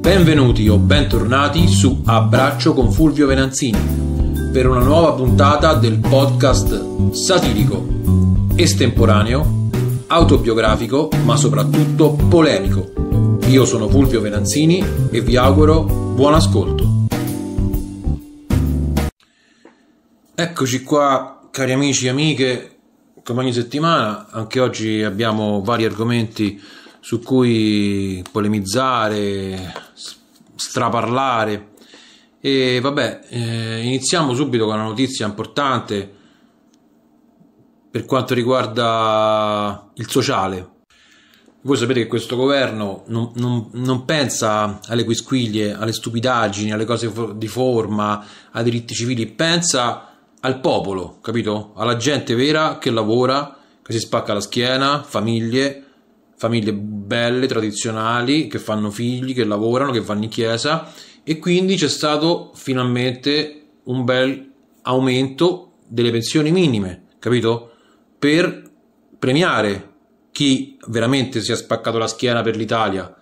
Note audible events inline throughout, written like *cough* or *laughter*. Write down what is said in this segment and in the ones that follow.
Benvenuti o bentornati su Abbraccio con Fulvio Venanzini per una nuova puntata del podcast satirico, estemporaneo, autobiografico ma soprattutto polemico. Io sono Fulvio Venanzini e vi auguro buon ascolto. Eccoci qua cari amici e amiche, come ogni settimana, anche oggi abbiamo vari argomenti su cui polemizzare, straparlare. E vabbè, eh, iniziamo subito con una notizia importante per quanto riguarda il sociale. Voi sapete che questo governo non, non, non pensa alle quisquiglie, alle stupidaggini, alle cose di forma, ai diritti civili, pensa al popolo, capito? Alla gente vera che lavora, che si spacca la schiena, famiglie, famiglie belle, tradizionali, che fanno figli, che lavorano, che vanno in chiesa e quindi c'è stato finalmente un bel aumento delle pensioni minime, capito? Per premiare chi veramente si è spaccato la schiena per l'Italia.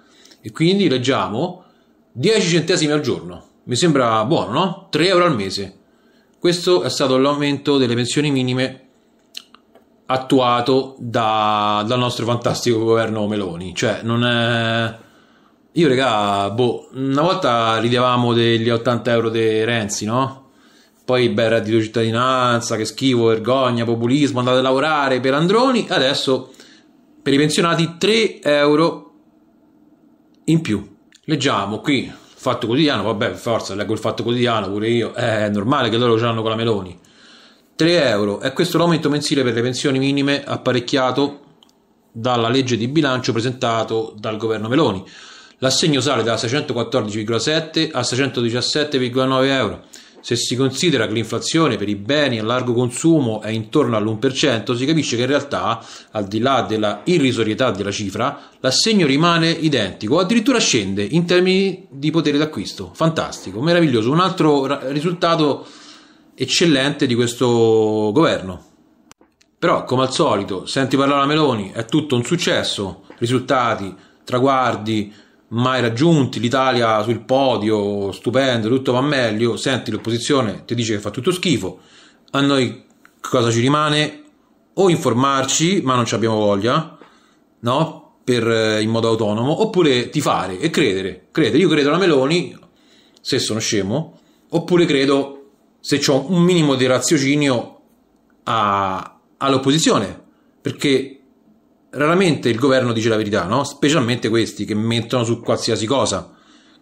E quindi leggiamo 10 centesimi al giorno. Mi sembra buono, no? 3 euro al mese. Questo è stato l'aumento delle pensioni minime attuato da, dal nostro fantastico governo Meloni. Cioè, non è. Io, regà, boh, una volta ridevamo degli 80 euro di Renzi, no? Poi, beh, reddito cittadinanza, che schifo, vergogna, populismo, andate a lavorare per Androni. Adesso, per i pensionati, 3 euro in più. Leggiamo qui, Fatto Quotidiano, vabbè, forza, leggo il Fatto Quotidiano pure io. Eh, è normale che loro ce l'hanno con la Meloni. 3 euro è questo l'aumento mensile per le pensioni minime apparecchiato dalla legge di bilancio presentato dal governo Meloni. L'assegno sale da 614,7 a 617,9 euro. Se si considera che l'inflazione per i beni a largo consumo è intorno all'1%, si capisce che in realtà, al di là della irrisorietà della cifra, l'assegno rimane identico, o addirittura scende in termini di potere d'acquisto. Fantastico, meraviglioso. Un altro risultato eccellente di questo governo. Però, come al solito, senti parlare a Meloni, è tutto un successo, risultati, traguardi mai raggiunti, l'Italia sul podio, stupendo, tutto va meglio, senti l'opposizione, ti dice che fa tutto schifo, a noi cosa ci rimane? O informarci, ma non ci abbiamo voglia, no? Per, eh, in modo autonomo, oppure ti fare e credere, credere, io credo alla Meloni, se sono scemo, oppure credo se ho un minimo di raziocinio a, all'opposizione, perché raramente il governo dice la verità, no? specialmente questi che mentono su qualsiasi cosa,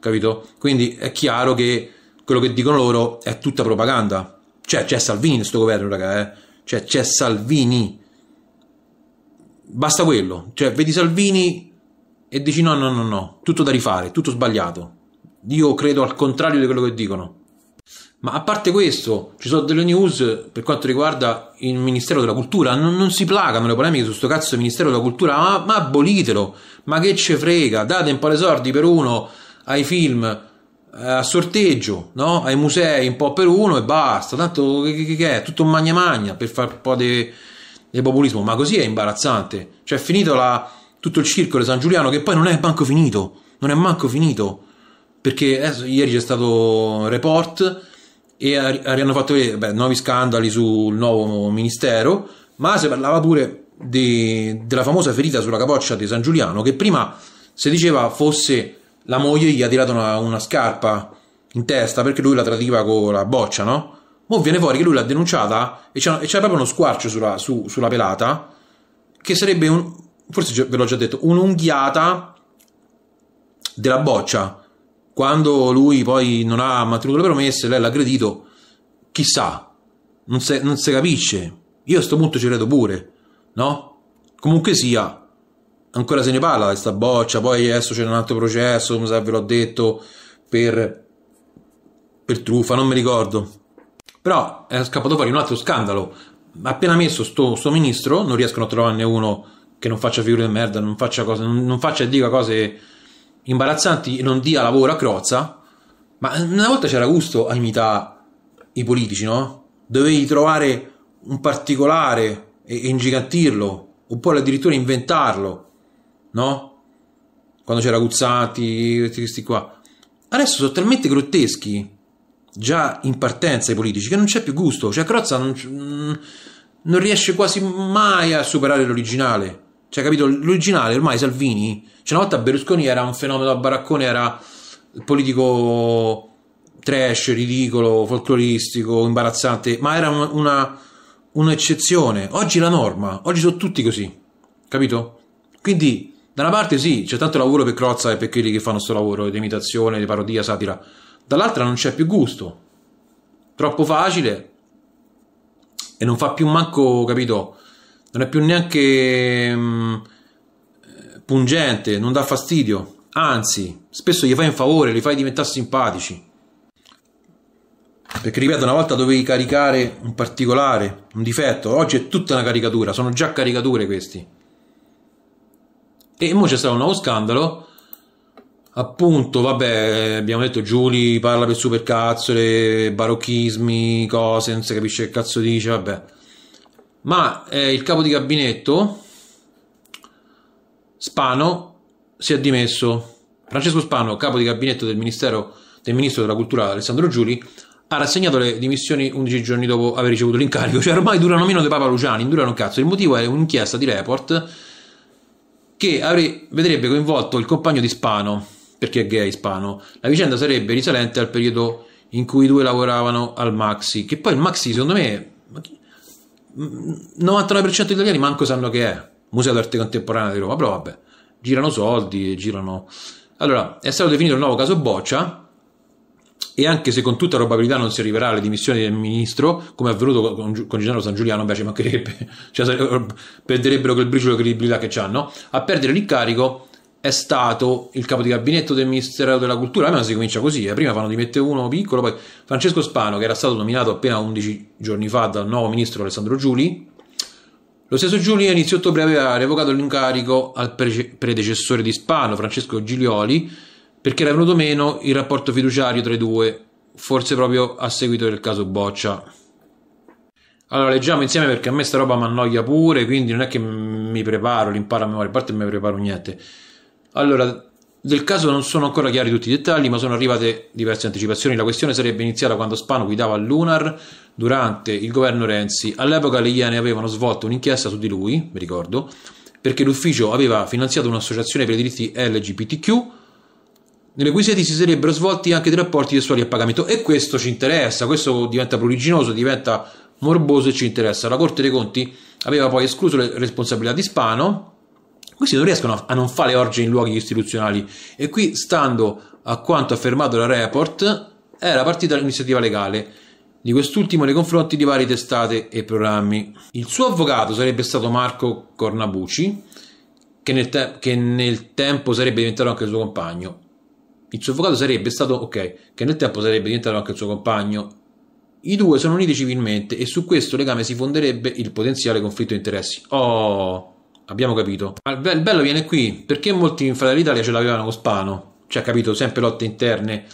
capito? Quindi è chiaro che quello che dicono loro è tutta propaganda. Cioè, c'è Salvini in questo governo, raga, eh? Cioè, c'è Salvini. Basta quello. Cioè, vedi Salvini e dici no, no, no, no, tutto da rifare, tutto sbagliato. Io credo al contrario di quello che dicono. Ma a parte questo, ci sono delle news per quanto riguarda il Ministero della Cultura, non, non si placano le polemiche su questo cazzo del Ministero della Cultura, ma, ma abolitelo, ma che ce frega, date un po' le sordi per uno ai film eh, a sorteggio, no? ai musei un po' per uno e basta, tanto che, che è tutto magna magna per fare un po' di populismo, ma così è imbarazzante, cioè è finito la, tutto il circolo di San Giuliano che poi non è manco finito, non è manco finito, perché adesso, eh, ieri c'è stato un report e hanno fatto rinnovatori, eh, beh, nuovi scandali sul nuovo ministero, ma si parlava pure di, della famosa ferita sulla capoccia di San Giuliano che prima si diceva fosse la moglie gli ha tirato una, una scarpa in testa perché lui la tradiva con la boccia, no? Mo viene fuori che lui l'ha denunciata e c'è, proprio uno squarcio sulla, su, sulla pelata che sarebbe un, forse ve l'ho già detto, un'unghiata della boccia quando lui poi non ha mantenuto le promesse, lei l'ha aggredito, chissà, non si capisce. Io a questo punto ci credo pure, no? Comunque sia, ancora se ne parla questa boccia, poi adesso c'è un altro processo, come sa ve l'ho detto, per, per truffa, non mi ricordo. Però è scappato fuori un altro scandalo. Appena messo sto, sto ministro, non riescono a trovarne uno che non faccia figure di merda, non faccia, cose, non, non faccia e dica cose imbarazzanti non dia lavoro a Crozza, ma una volta c'era gusto a imitare i politici, no? Dovevi trovare un particolare e, e ingigantirlo, oppure addirittura inventarlo, no? Quando c'era Guzzanti, questi qua. Adesso sono talmente grotteschi, già in partenza i politici, che non c'è più gusto. Cioè Crozza non, mm, non riesce quasi mai a superare l'originale. Cioè, capito? L'originale ormai Salvini. Cioè, una volta Berlusconi era un fenomeno da baraccone, era politico trash, ridicolo, folcloristico, imbarazzante, ma era una, un'eccezione. Oggi è la norma, oggi sono tutti così, capito? Quindi, da una parte sì, c'è tanto lavoro per Crozza e per quelli che fanno questo lavoro di imitazione, di parodia, satira. Dall'altra non c'è più gusto. Troppo facile e non fa più manco, capito? non è più neanche mh, mm, eh, pungente, non dà fastidio, anzi, spesso gli fai un favore, li fai diventare simpatici. Perché ripeto, una volta dovevi caricare un particolare, un difetto, oggi è tutta una caricatura, sono già caricature questi. E ora c'è stato un nuovo scandalo, appunto, vabbè, abbiamo detto Giuli parla per supercazzole, barocchismi, cose, non si capisce che cazzo dice, vabbè ma eh, il capo di gabinetto Spano si è dimesso. Francesco Spano, capo di gabinetto del, del ministro della cultura Alessandro Giuli, ha rassegnato le dimissioni 11 giorni dopo aver ricevuto l'incarico. Cioè ormai durano meno di Papa Luciani, durano un cazzo. Il motivo è un'inchiesta di report che avrei, vedrebbe coinvolto il compagno di Spano, perché è gay Spano. La vicenda sarebbe risalente al periodo in cui i due lavoravano al Maxi, che poi il Maxi secondo me... Ma chi, 99% mm, degli italiani manco sanno che è Museo d'arte contemporanea di Roma, però vabbè, girano soldi, girano... Allora, è stato definito il nuovo caso Boccia e anche se con tutta probabilità non si arriverà alle dimissioni del ministro, come è avvenuto con, con Gennaro San Giuliano, ci mancherebbe, *laughs* cioè, eh, perderebbero quel briciolo di credibilità che hanno, a perdere l'incarico è stato il capo di gabinetto del Ministero della Cultura, almeno si comincia così, eh. prima fanno dimette uno piccolo, poi Francesco Spano, che era stato nominato appena 11 giorni fa dal nuovo ministro Alessandro Giuli, lo stesso Giuli a inizio ottobre aveva revocato l'incarico al predecessore di Spano, Francesco Giglioli, perché era venuto meno il rapporto fiduciario tra i due, forse proprio a seguito del caso Boccia. Allora, leggiamo insieme perché a me sta roba mi annoia pure, quindi non è che mi preparo, l'imparo a memoria, a parte non mi preparo niente. Allora, del caso non sono ancora chiari tutti i dettagli, ma sono arrivate diverse anticipazioni. La questione sarebbe iniziata quando Spano guidava Lunar durante il governo Renzi. All'epoca le Iene avevano svolto un'inchiesta su di lui, mi ricordo, perché l'ufficio aveva finanziato un'associazione per i diritti LGBTQ, nelle cui sedi si sarebbero svolti anche dei rapporti sessuali a pagamento. E questo ci interessa, questo diventa pruriginoso, diventa morboso e ci interessa. La Corte dei Conti aveva poi escluso le responsabilità di Spano questi non riescono a non fare orge in luoghi istituzionali e qui, stando a quanto affermato la report, era partita l'iniziativa legale di quest'ultimo nei confronti di varie testate e programmi. Il suo avvocato sarebbe stato Marco Cornabucci, che nel, te- che nel tempo sarebbe diventato anche il suo compagno. Il suo avvocato sarebbe stato, ok, che nel tempo sarebbe diventato anche il suo compagno. I due sono uniti civilmente e su questo legame si fonderebbe il potenziale conflitto di interessi. Oh! abbiamo capito. Ma il bello viene qui, perché molti in Fratelli d'Italia ce l'avevano con Spano? Cioè, capito, sempre lotte interne.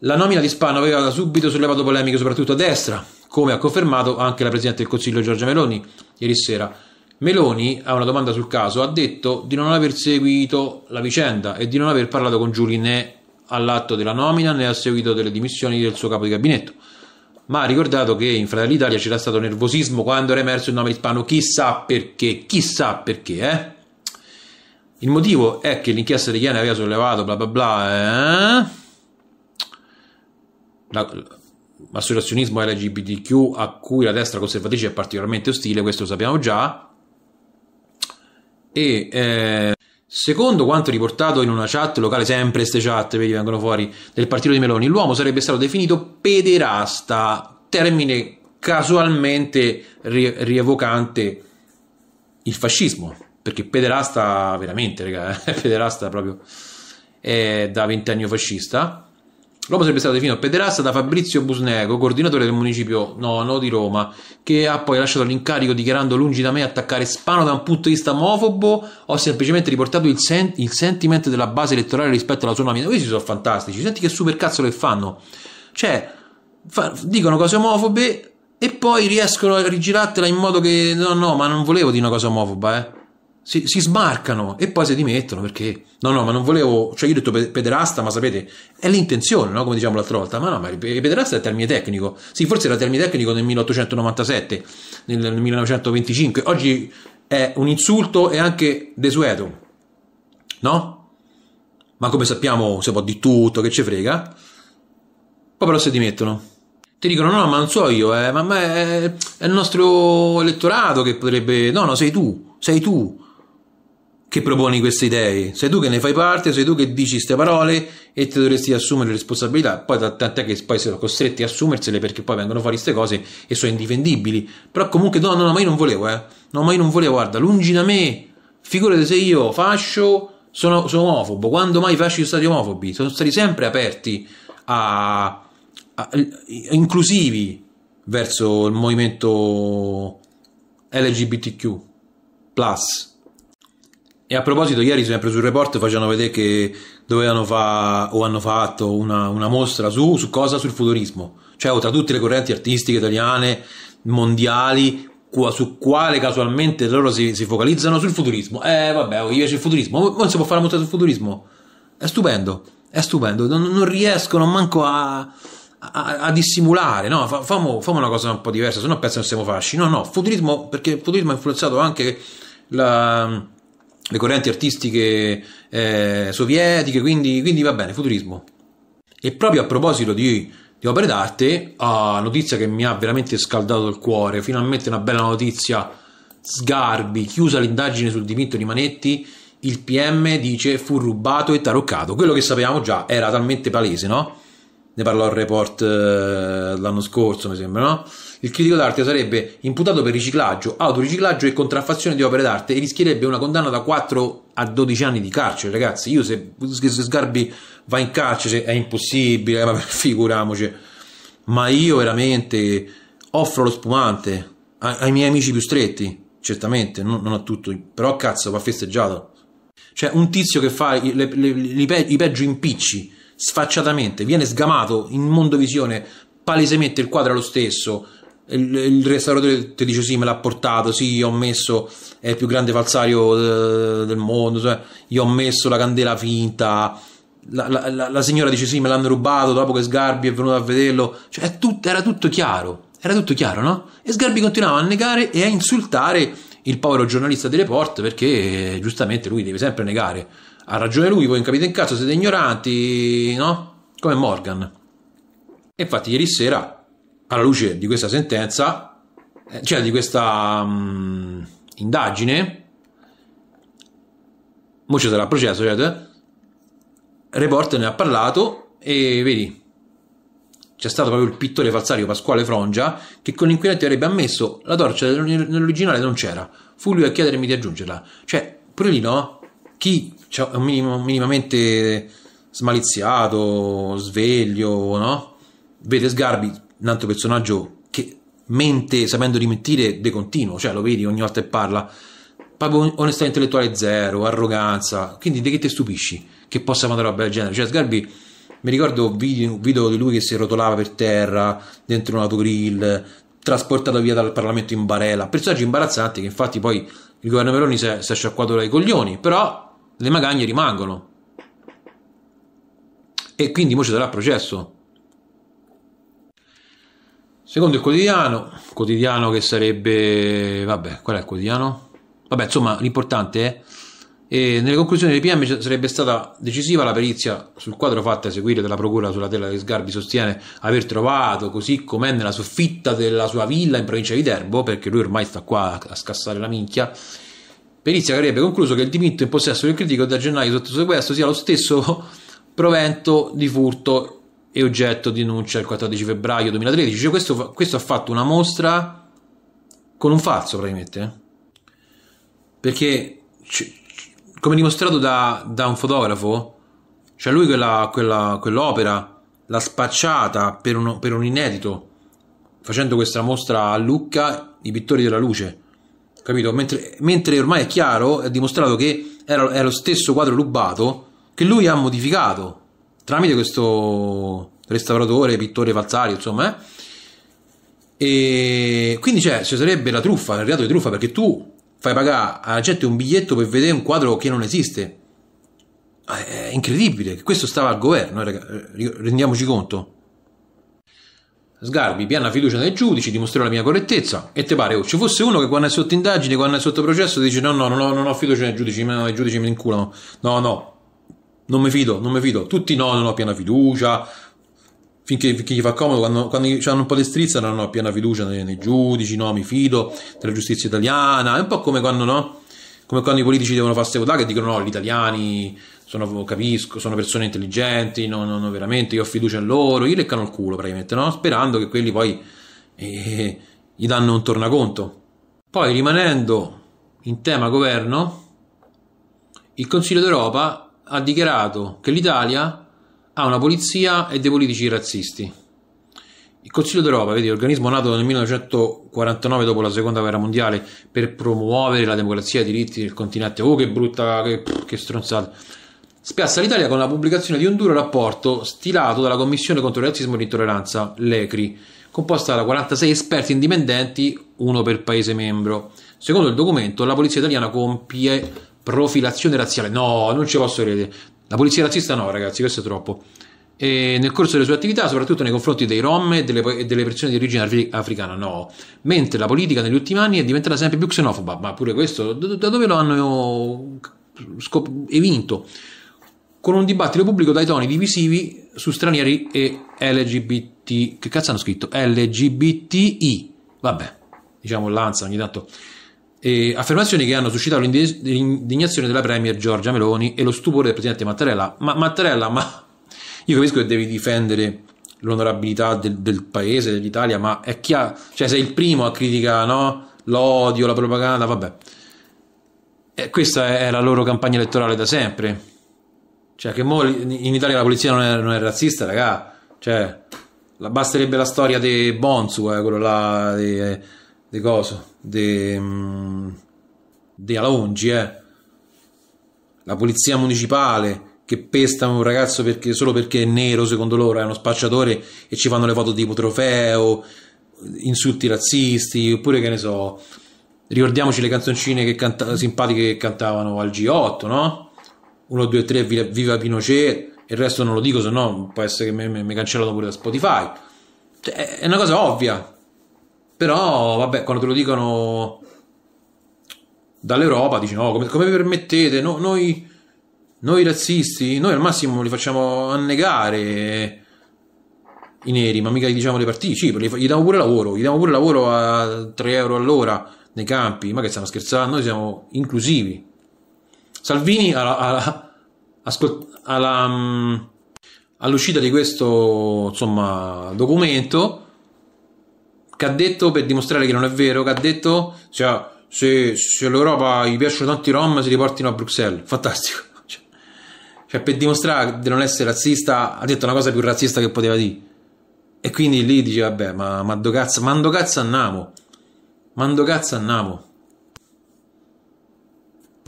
La nomina di Spano aveva subito sollevato polemiche, soprattutto a destra, come ha confermato anche la Presidente del Consiglio Giorgia Meloni ieri sera. Meloni, a una domanda sul caso, ha detto di non aver seguito la vicenda e di non aver parlato con Giuli né all'atto della nomina né a seguito delle dimissioni del suo capo di gabinetto ma ha ricordato che in Fratelli d'Italia c'era stato nervosismo quando era emerso il nome ispano, chissà perché, chissà perché, eh? Il motivo è che l'inchiesta di Chiana aveva sollevato bla bla bla, eh? l'associazionismo LGBTQ a cui la destra conservatrice è particolarmente ostile, questo lo sappiamo già, e... Eh, Secondo quanto riportato in una chat locale, sempre queste chat, vedi, vengono fuori, del partito di Meloni, l'uomo sarebbe stato definito pederasta, termine casualmente ri- rievocante il fascismo, perché pederasta veramente, raga, eh? *laughs* pederasta proprio è eh, da ventennio fascista. L'uomo sarebbe stato definito pederasta da Fabrizio Busnego, coordinatore del municipio nono di Roma, che ha poi lasciato l'incarico dichiarando lungi da me attaccare Spano da un punto di vista omofobo. ho semplicemente riportato il, sen- il sentimento della base elettorale rispetto alla sua nomina. Questi sono fantastici, senti che super cazzo che fanno. Cioè, fa- dicono cose omofobe e poi riescono a rigirartela in modo che no, no, ma non volevo dire una cosa omofoba, eh si, si, smarcano e poi si dimettono perché no no ma non volevo cioè io ho detto pederasta ma sapete è l'intenzione no? come diciamo l'altra volta ma no ma pederasta è il termine tecnico sì forse era il termine tecnico nel 1897 nel 1925 oggi è un insulto e anche desueto no? ma come sappiamo si può di tutto che ci frega poi però si dimettono ti dicono no, ma non so io, eh, ma è, è il nostro elettorato che potrebbe... No, no, sei tu, sei tu, che proponi queste idee, sei tu che ne fai parte, sei tu che dici queste parole e ti dovresti assumere le responsabilità, poi tant'è che poi sono costretti a assumersele perché poi vengono fuori queste cose e sono indifendibili, però comunque no, no, no, ma io non volevo, eh, no, ma io non volevo, guarda, lungi da me, figurati se io fascio, sono, sono omofobo, quando mai fascio sono stati omofobi, sono stati sempre aperti a, a, inclusivi verso il movimento LGBTQ+. E a proposito, ieri sempre sul report facevano vedere che dovevano fare o hanno fatto una, una mostra su, su, cosa? Sul futurismo. Cioè, tra tutte le correnti artistiche italiane, mondiali, qua, su quale casualmente loro si, si, focalizzano? Sul futurismo. Eh, vabbè, oh, io invece il futurismo. Non si può fare una mostra sul futurismo. È stupendo, è stupendo. Non, non riescono manco a, a, a dissimulare, no? Famo, famo, una cosa un po' diversa, se no penso che siamo fasci. No, no, futurismo, perché il futurismo ha influenzato anche la le correnti artistiche eh, sovietiche, quindi, quindi, va bene, futurismo. E proprio a proposito di, di opere d'arte, ah, notizia che mi ha veramente scaldato il cuore, finalmente una bella notizia, sgarbi, chiusa l'indagine sul dimitto di Manetti, il PM dice fu rubato e taroccato, quello che sapevamo già era talmente palese, no? Ne parlò il report eh, l'anno scorso, mi sembra, no? Il critico d'arte sarebbe imputato per riciclaggio, autoriciclaggio e contraffazione di opere d'arte e rischierebbe una condanna da 4 a 12 anni di carcere, ragazzi. Io se, se Sgarbi va in carcere è impossibile, ma *laughs* figuriamoci. Ma io veramente offro lo spumante ai, ai miei amici più stretti, certamente, non, non a tutto, però cazzo va festeggiato. Cioè un tizio che fa i, le, le, i, pe, i peggio impicci sfacciatamente, viene sgamato in mondovisione, palesemente il quadro è lo stesso, il, il, restauratore ti dice sì me l'ha portato sì ho messo è il più grande falsario eh, del mondo cioè, io ho messo la candela finta la, la, la, la signora dice sì me l'hanno rubato dopo che Sgarbi è venuto a vederlo cioè tut, era tutto chiaro era tutto chiaro no? e Sgarbi continuava a negare e a insultare il povero giornalista di report perché giustamente lui deve sempre negare ha ragione lui voi non capite in cazzo siete ignoranti no? come Morgan e infatti ieri sera alla luce di questa sentenza, eh, cioè di questa um, indagine, mo ci sarà processo, certo? Reporter ne ha parlato e vedi, c'è stato proprio il pittore falsario Pasquale Frongia che con l'inquinante avrebbe ammesso la torcia nell'originale non c'era, fu lui a chiedermi di aggiungerla. Cioè, pure lì no, chi è cioè, minim- minimamente smaliziato, sveglio, no? Vede Sgarbi un altro personaggio che mente sapendo di mentire de continuo, cioè lo vedi ogni volta che parla, proprio onestà intellettuale zero, arroganza, quindi di che ti stupisci che possa fare una roba del genere? Cioè Sgarbi, mi ricordo video, video di lui che si rotolava per terra, dentro un autogrill, trasportato via dal Parlamento in barella, personaggi imbarazzanti che infatti poi il governo Meloni si è, si è sciacquato dai coglioni, però le magagne rimangono. E quindi mo ci sarà processo Secondo il quotidiano, quotidiano che sarebbe, vabbè, qual è il quotidiano? Vabbè, insomma, l'importante è e nelle conclusioni dei PM sarebbe stata decisiva la perizia sul quadro fatta a seguire dalla procura sulla tela che Sgarbi sostiene aver trovato, così com'è nella soffitta della sua villa in provincia di Terbo, perché lui ormai sta qua a scassare la minchia. Perizia che avrebbe concluso che il dipinto in possesso del critico da gennaio sotto sequestro sia lo stesso *laughs* provento di furto e oggetto di denuncia il 14 febbraio 2013. Cioè questo, questo, ha fatto una mostra con un falso praticamente. Eh. Perché, come dimostrato da, da un fotografo, cioè lui quella, quella, quell'opera l'ha spacciata per, uno, per un inedito, facendo questa mostra a Lucca, i pittori della luce. Capito? Mentre, mentre ormai è chiaro, è dimostrato che era, era lo stesso quadro rubato che lui ha modificato tramite questo restauratore, pittore Falzario, insomma, eh? E quindi cioè, ci sarebbe la truffa, il reato di truffa, perché tu fai pagare alla gente un biglietto per vedere un quadro che non esiste. Ah, è incredibile che questo stava al governo, eh, eh, rendiamoci conto. Sgarbi, piena fiducia nei giudici, dimostrerò la mia correttezza. E te pare, oh, ci fosse uno che quando è sotto indagine, quando è sotto processo, dice no, no, no, non ho fiducia nei giudici, no, i giudici mi inculano. No, no, non mi fido, non mi fido. Tutti no, non ho piena fiducia. Finché, finché gli fa comodo, quando, quando hanno un po' di strizza, non ho piena fiducia nei, nei, giudici, no, mi fido della giustizia italiana. È un po' come quando, no? Come quando i politici devono farsi votare che dicono no, gli italiani sono, capisco, sono persone intelligenti, no, no, no, veramente, io ho fiducia in loro, gli leccano il culo praticamente, no? Sperando che quelli poi eh, gli danno un tornaconto. Poi rimanendo in tema governo, il Consiglio d'Europa ha dichiarato che l'Italia ha una polizia e dei politici razzisti. Il Consiglio d'Europa, vedi, organismo nato nel 1949 dopo la seconda guerra mondiale per promuovere la democrazia e i diritti del continente. Oh, che brutta, che, che stronzata! Spiazza l'Italia con la pubblicazione di un duro rapporto stilato dalla Commissione contro il razzismo e l'intolleranza, l'ECRI, composta da 46 esperti indipendenti, uno per paese membro. Secondo il documento, la polizia italiana compie profilazione razziale. No, non ci posso credere. La polizia razzista no, ragazzi, questo è troppo. E nel corso delle sue attività, soprattutto nei confronti dei rom e delle, e delle persone di origine africana, no. Mentre la politica negli ultimi anni è diventata sempre più xenofoba, ma pure questo, da, dove lo hanno scop- evinto? Con un dibattito pubblico dai toni divisivi su stranieri e LGBT. Che cazzo hanno scritto? LGBTI. Vabbè, diciamo l'anza ogni tanto. E affermazioni che hanno suscitato l'indignazione della Premier Giorgia Meloni e lo stupore del Presidente Mattarella. Ma Mattarella, ma io capisco che devi difendere l'onorabilità del, del paese, dell'Italia, ma è chiaro, cioè sei il primo a criticare no? l'odio, la propaganda, vabbè. E questa è la loro campagna elettorale da sempre. Cioè che mo in Italia la polizia non è, non è razzista, raga. Cioè, la, basterebbe la storia di Bonsu, eh, quello là... Di, eh, di cosa di, mm, di Alongi, eh. la polizia municipale che pestano un ragazzo perché, solo perché è nero, secondo loro è uno spacciatore e ci fanno le foto tipo trofeo, insulti razzisti, oppure che ne so, ricordiamoci le canzoncine che canta- simpatiche che cantavano al G8, no? 1, 2, 3, viva Pinochet, e il resto non lo dico, se no può essere che mi cancellano pure da Spotify. Cioè, è una cosa ovvia, però, vabbè, quando te lo dicono dall'Europa, dici no, oh, come, come vi permettete? No, noi, noi razzisti, noi al massimo li facciamo annegare i neri, ma mica gli diciamo le partite partecipe, gli diamo pure lavoro, gli diamo pure lavoro a 3 euro all'ora nei campi, ma che stanno scherzando, noi siamo inclusivi. Salvini alla, alla, alla, mm, all'uscita di questo insomma, documento che ha detto per dimostrare che non è vero, che ha detto cioè, se, se all'Europa gli piacciono tanti rom si riportino a Bruxelles, fantastico. *laughs* Cioè, cioè, per dimostrare di non essere razzista ha detto una cosa più razzista che poteva dire. E quindi lì dice vabbè ma mando cazzo, mando cazzo andiamo, mando cazzo andiamo.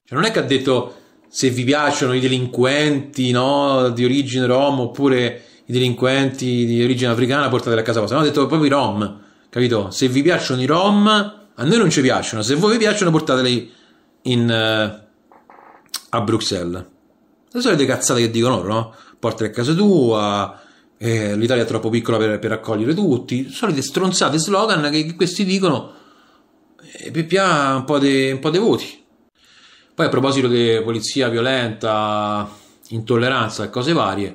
Cioè, non è che ha detto se vi piacciono i delinquenti no, di origine rom oppure i delinquenti di origine africana portateli a casa vostra, no, ha detto proprio i rom capito? Se vi piacciono i rom, a noi non ci piacciono, se voi vi piacciono portateli in, eh, a Bruxelles. Le solite cazzate che dicono loro, no? Portali a casa tua, eh, l'Italia è troppo piccola per, per accogliere tutti, solite stronzate slogan che, questi dicono e eh, Pippià un po' dei voti. Poi a proposito di polizia violenta, intolleranza e cose varie,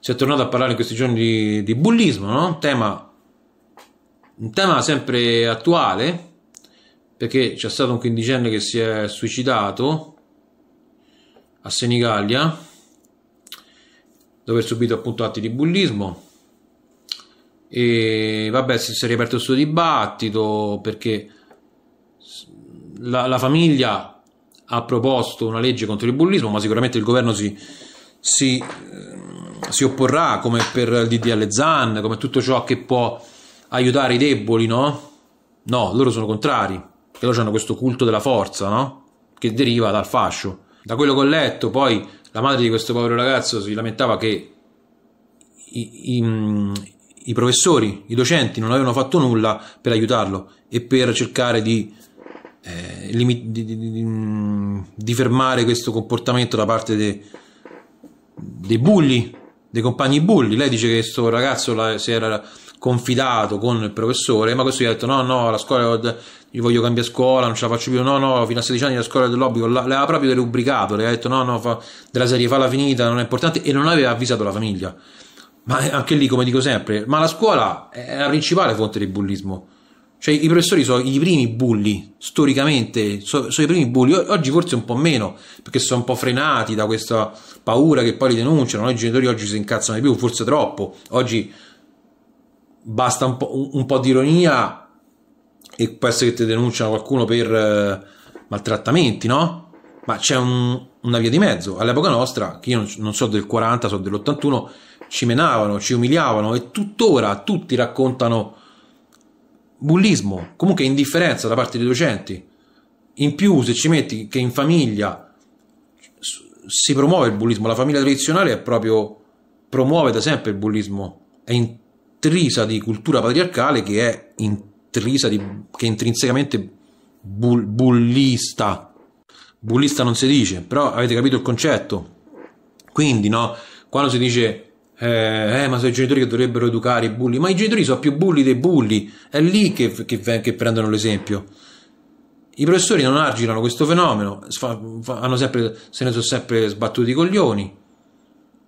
si è tornato a parlare in questi giorni di, di bullismo, no? tema un tema sempre attuale, perché c'è stato un quindicenne che si è suicidato a Senigallia, dove ha subito appunto atti di bullismo. E vabbè, si è riaperto il suo dibattito perché la, la famiglia ha proposto una legge contro il bullismo, ma sicuramente il governo si, si, ehm, si opporrà come per il DDL ZAN, come tutto ciò che può aiutare i deboli, no? No, loro sono contrari, perché loro hanno questo culto della forza, no? Che deriva dal fascio. Da quello che ho letto, poi la madre di questo povero ragazzo si lamentava che i, i, i professori, i docenti non avevano fatto nulla per aiutarlo e per cercare di, eh, limi- di, di, di fermare questo comportamento da parte dei de bulli, dei compagni bulli. Lei dice che questo ragazzo la, si era confidato con il professore, ma questo gli ha detto no, no, la scuola, gli voglio cambiare scuola, non ce la faccio più, no, no, fino a 16 anni la scuola dell'obbligo, le aveva proprio derubricato, le ha detto no, no, fa, della serie fa la finita, non è importante e non aveva avvisato la famiglia. Ma anche lì, come dico sempre, ma la scuola è la principale fonte di bullismo. Cioè, i professori sono i primi bulli, storicamente, sono, sono i primi bulli. Oggi forse un po' meno, perché sono un po' frenati da questa paura che poi li denunciano. Noi genitori oggi si incazzano di più, forse troppo. Oggi basta un po', un po', di ironia e può essere che ti denunciano qualcuno per eh, maltrattamenti, no? Ma c'è un, una via di mezzo. All'epoca nostra, che io non, non so del 40, so dell'81, ci menavano, ci umiliavano e tuttora tutti raccontano bullismo, comunque indifferenza da parte dei docenti. In più, se ci metti che in famiglia si promuove il bullismo, la famiglia tradizionale è proprio promuove da sempre il bullismo, è in intrisa di cultura patriarcale che è intrisa di, che è intrinsecamente bull, bullista. Bullista non si dice, però avete capito il concetto. Quindi, no, quando si dice eh, eh, ma sono i genitori che dovrebbero educare i bulli, ma i genitori sono più bulli dei bulli, è lì che, che, che prendono l'esempio. I professori non arginano questo fenomeno, fanno sempre, se ne sono sempre sbattuti i coglioni.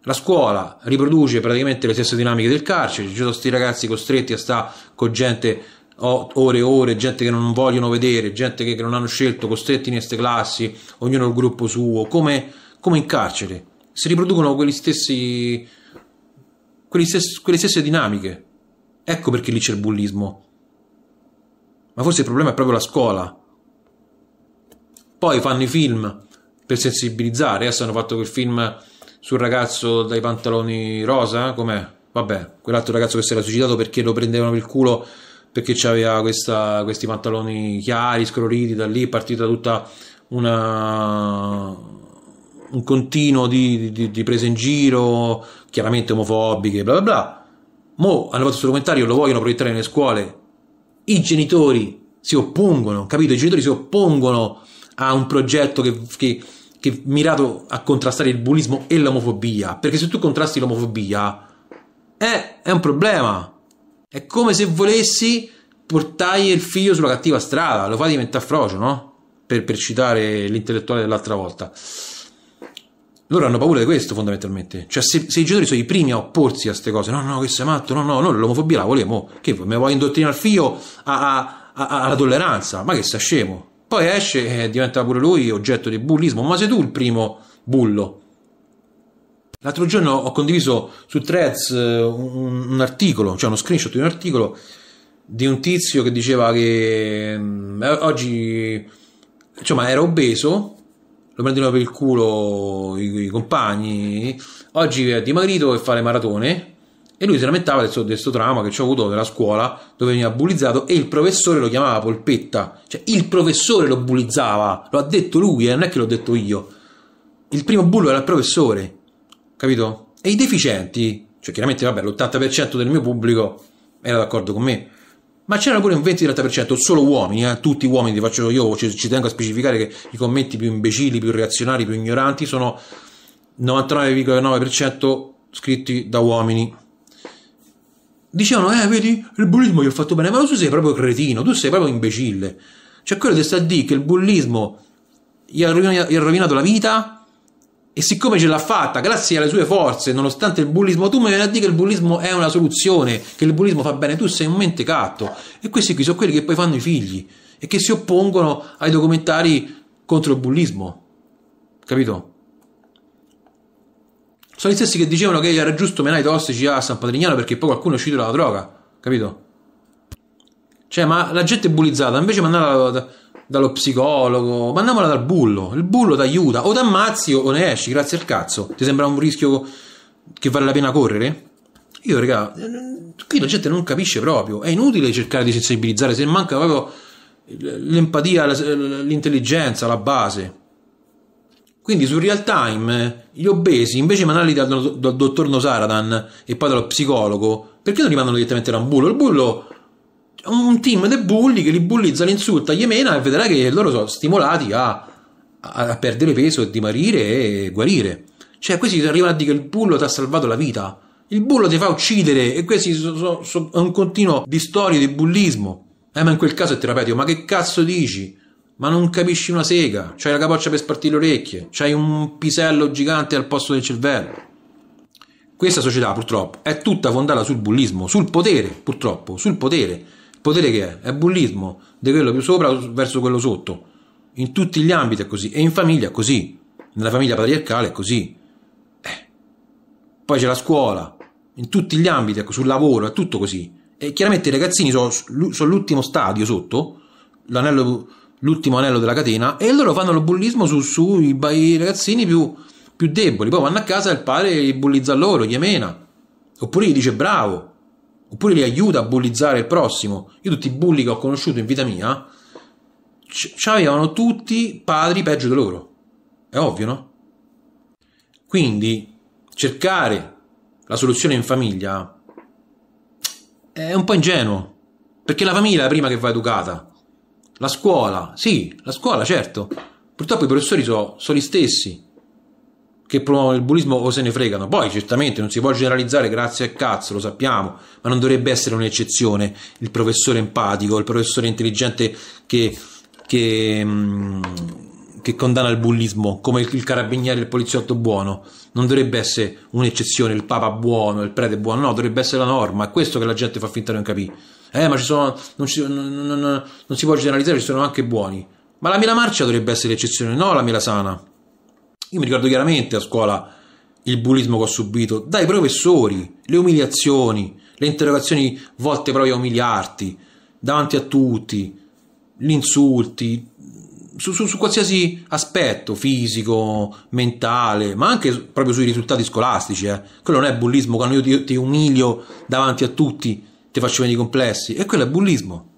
La scuola riproduce praticamente le stesse dinamiche del carcere, ci sono questi ragazzi costretti a stare con gente ore e ore, gente che non vogliono vedere, gente che, non hanno scelto, costretti in queste classi, ognuno il gruppo suo, come, come in carcere. Si riproducono quegli stessi, quegli stessi, quelle stesse dinamiche. Ecco perché lì c'è il bullismo. Ma forse il problema è proprio la scuola. Poi fanno i film per sensibilizzare, adesso eh, hanno fatto quel film sul ragazzo dai pantaloni rosa, com'è? Vabbè, quell'altro ragazzo che si era suicidato perché lo prendevano per il culo perché aveva questi pantaloni chiari, scoloriti, da lì è partita tutta una, un continuo di, di, di, prese in giro, chiaramente omofobiche, bla bla bla. Mo hanno fatto questo documentario, lo vogliono proiettare nelle scuole. I genitori si oppongono, capito? I genitori si oppongono a un progetto che, che che mirato a contrastare il bullismo e l'omofobia, perché se tu contrasti l'omofobia eh, è un problema. È come se volessi portare il figlio sulla cattiva strada, lo fa diventare frocio, no? Per, per citare l'intellettuale dell'altra volta. Loro hanno paura di questo fondamentalmente. Cioè, se, se i genitori sono i primi a opporsi a queste cose, no, no, che sei matto, no, no, noi l'omofobia la vogliamo. Che mi vuoi indottrinare il figlio a, a, a, alla tolleranza? Ma che sei scemo? Poi esce e diventa pure lui oggetto di bullismo. Ma sei tu il primo bullo? L'altro giorno ho condiviso su Threads eh, un, un, articolo, cioè uno screenshot di un articolo di un tizio che diceva che mh, mm, eh, oggi insomma era obeso, lo prendono per il culo i, i compagni, oggi è dimagrito e fa le maratone e lui si lamentava di questo trauma che ci ho avuto nella scuola dove veniva bullizzato e il professore lo chiamava polpetta cioè il professore lo bullizzava lo ha detto lui eh, non è che l'ho detto io il primo bullo era il professore capito? e i deficienti cioè chiaramente vabbè l'80% del mio pubblico era d'accordo con me ma c'era pure un 20-30% solo uomini, eh? tutti uomini, faccio io ci, ci, tengo a specificare che i commenti più imbecilli, più reazionari, più ignoranti sono 99,9% scritti da uomini dicevano, eh, vedi, il bullismo gli ha fatto bene, ma tu sei proprio cretino, tu sei proprio imbecille. Cioè, quello che sta a dire che il bullismo gli ha, rovinato, gli ha rovinato la vita e siccome ce l'ha fatta, grazie alle sue forze, nonostante il bullismo, tu mi vieni a dire che il bullismo è una soluzione, che il bullismo fa bene, tu sei un mentecatto. E questi qui sono quelli che poi fanno i figli e che si oppongono ai documentari contro il bullismo. Capito? Sono gli stessi che dicevano che era giusto menare i tossici a San Patrignano perché poi qualcuno è uscito dalla droga, capito? Cioè, ma la gente è bullizzata, invece mandarla da, dallo psicologo, mandamola dal bullo, il bullo ti aiuta, o ti ammazzi o ne esci, grazie al cazzo. Ti sembra un rischio che vale la pena correre? Io, raga, qui la gente non capisce proprio, è inutile cercare di sensibilizzare se manca proprio l'empatia, l'intelligenza, la base. Quindi sul real time gli obesi, invece di mandarli dal, dal dottor Nosaradan e poi dallo psicologo, perché non li mandano direttamente da un bullo? Il bullo è un team di bulli che li bullizza, li insulta, gli emena e vedrà che loro sono stimolati a, a perdere peso, e dimarire e guarire. Cioè, questi arrivano a dire che il bullo ti ha salvato la vita. Il bullo ti fa uccidere e questi sono so, so, un continuo di storie di bullismo. Eh, ma in quel caso è terapeutico. Ma che cazzo dici? ma non capisci una sega, c'hai la capoccia per spartire le orecchie, c'hai un pisello gigante al posto del cervello. Questa società purtroppo è tutta fondata sul bullismo, sul potere, purtroppo, sul potere. Il potere che è? È bullismo, di quello più sopra verso quello sotto. In tutti gli ambiti è così, e in famiglia è così, nella famiglia patriarcale è così. Eh. Poi c'è la scuola, in tutti gli ambiti, ecco, sul lavoro, è tutto così. E chiaramente i ragazzini sono, sono l'ultimo stadio sotto, l'anello l'ultimo anello della catena e loro fanno il bullismo sui su, i ragazzini più, più, deboli. Poi vanno a casa e il padre li bullizza loro, gli emena. Oppure gli dice bravo. Oppure li aiuta a bullizzare il prossimo. Io tutti i bulli che ho conosciuto in vita mia, ci avevano tutti padri peggio di loro. È ovvio, no? Quindi cercare la soluzione in famiglia è un po' ingenuo. Perché la famiglia è la prima che va educata la scuola, sì, la scuola, certo. Purtroppo i professori sono so gli stessi che promuovono il bullismo o se ne fregano. Poi, certamente, non si può generalizzare, grazie al cazzo, lo sappiamo, ma non dovrebbe essere un'eccezione il professore empatico, il professore intelligente che, che mh, mm, che condanna il bullismo, come il, il carabiniere, il poliziotto buono. Non dovrebbe essere un'eccezione, il papa buono, il prete buono, no, dovrebbe essere la norma, è questo che la gente fa finta di non capire. Eh, ma ci sono, non, ci, non, non, non, si può generalizzare, ci sono anche buoni. Ma la mela marcia dovrebbe essere l'eccezione, no la mela sana. Io mi ricordo chiaramente a scuola il bullismo che ho subito dai professori, le umiliazioni, le interrogazioni volte proprio a umiliarti, davanti a tutti, gli insulti, su, su, su, qualsiasi aspetto fisico, mentale, ma anche proprio sui risultati scolastici. Eh. Quello non è bullismo quando io ti, ti umilio davanti a tutti, ti faccio venire complessi. E quello è bullismo.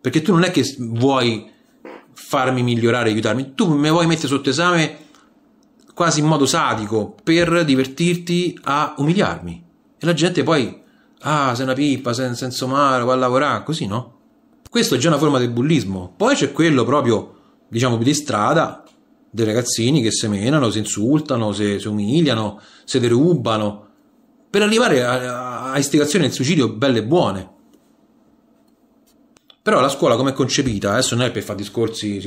Perché tu non è che vuoi farmi migliorare, aiutarmi, tu mi vuoi mettere sotto esame quasi in modo sadico per divertirti a umiliarmi. E la gente poi, ah, sei una pippa, sei un senso male, va a lavorare, così no? Questo è già una forma di bullismo. Poi c'è quello proprio diciamo più di strada dei ragazzini che semenano, si insultano, si, umiliano, si derubano per arrivare a, a istigazioni al suicidio belle e buone. Però la scuola come è concepita, adesso non è per fare discorsi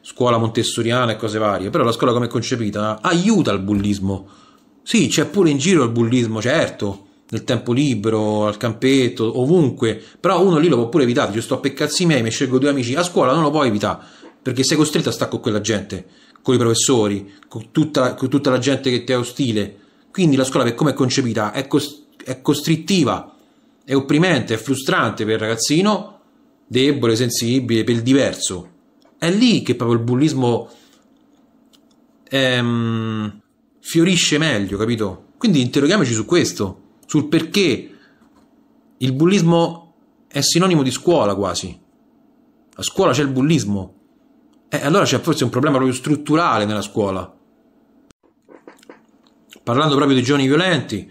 scuola montessoriana e cose varie, però la scuola come è concepita aiuta il bullismo. Sì, c'è pure in giro il bullismo, certo, nel tempo libero, al campetto, ovunque, però uno lì lo può pure evitare, io sto per cazzi miei, mi scelgo due amici, a scuola non lo puoi evitare perché sei costretto a stare con quella gente, con i professori, con tutta, con tutta la gente che ti è ostile. Quindi la scuola, per come è concepita, è, cos- è costrittiva, è opprimente, è frustrante per il ragazzino debole, sensibile, per il diverso. È lì che proprio il bullismo ehm, fiorisce meglio, capito? Quindi interroghiamoci su questo, sul perché il bullismo è sinonimo di scuola quasi. A scuola c'è il bullismo, eh, allora c'è forse un problema proprio strutturale nella scuola. Parlando proprio di giovani violenti,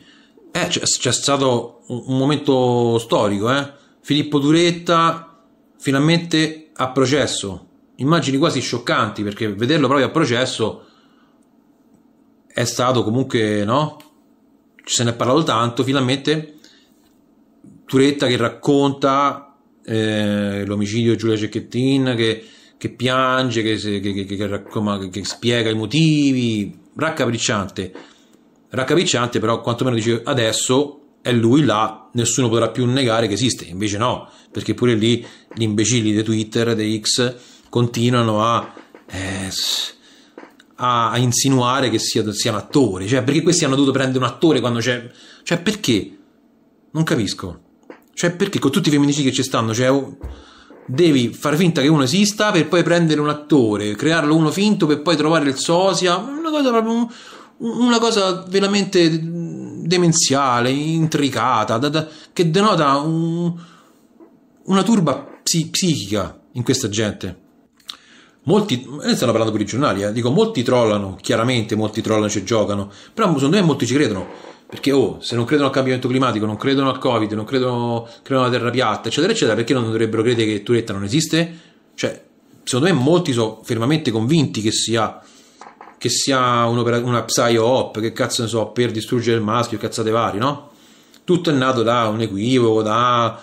eh, c'è, c'è, stato un, un momento storico, eh? Filippo Duretta finalmente a processo. Immagini quasi scioccanti perché vederlo proprio a processo è stato comunque, no? Se ne è parlato tanto, finalmente Turetta che racconta eh, l'omicidio di Giulia Cecchettin, che che piange, che, che, che, raccoma, che, spiega i motivi, raccapricciante, raccapricciante però quantomeno dice adesso è lui là, nessuno potrà più negare che esiste, invece no, perché pure lì gli imbecilli di Twitter, di X, continuano a, eh, a, a insinuare che sia, sia, un attore, cioè perché questi hanno dovuto prendere un attore quando c'è, cioè perché? Non capisco, cioè perché con tutti i femminicidi che ci stanno, cioè... Oh, devi far finta che uno esista per poi prendere un attore, crearlo uno finto per poi trovare il sosia, una cosa proprio una cosa veramente demenziale, intricata, da, da, che denota un, una turba psi, psichica in questa gente. Molti, eh, stanno parlando per i giornali, eh, dico, molti trollano, chiaramente molti trollano e ci giocano, però secondo me molti ci credono perché, oh, se non credono al cambiamento climatico, non credono al Covid, non credono, credono alla terra piatta, eccetera, eccetera, perché non dovrebbero credere che Turetta non esiste? Cioè, secondo me molti sono fermamente convinti che sia, che sia una psyop, che cazzo ne so, per distruggere il maschio, cazzate vari, no? Tutto è nato da un equivoco, da...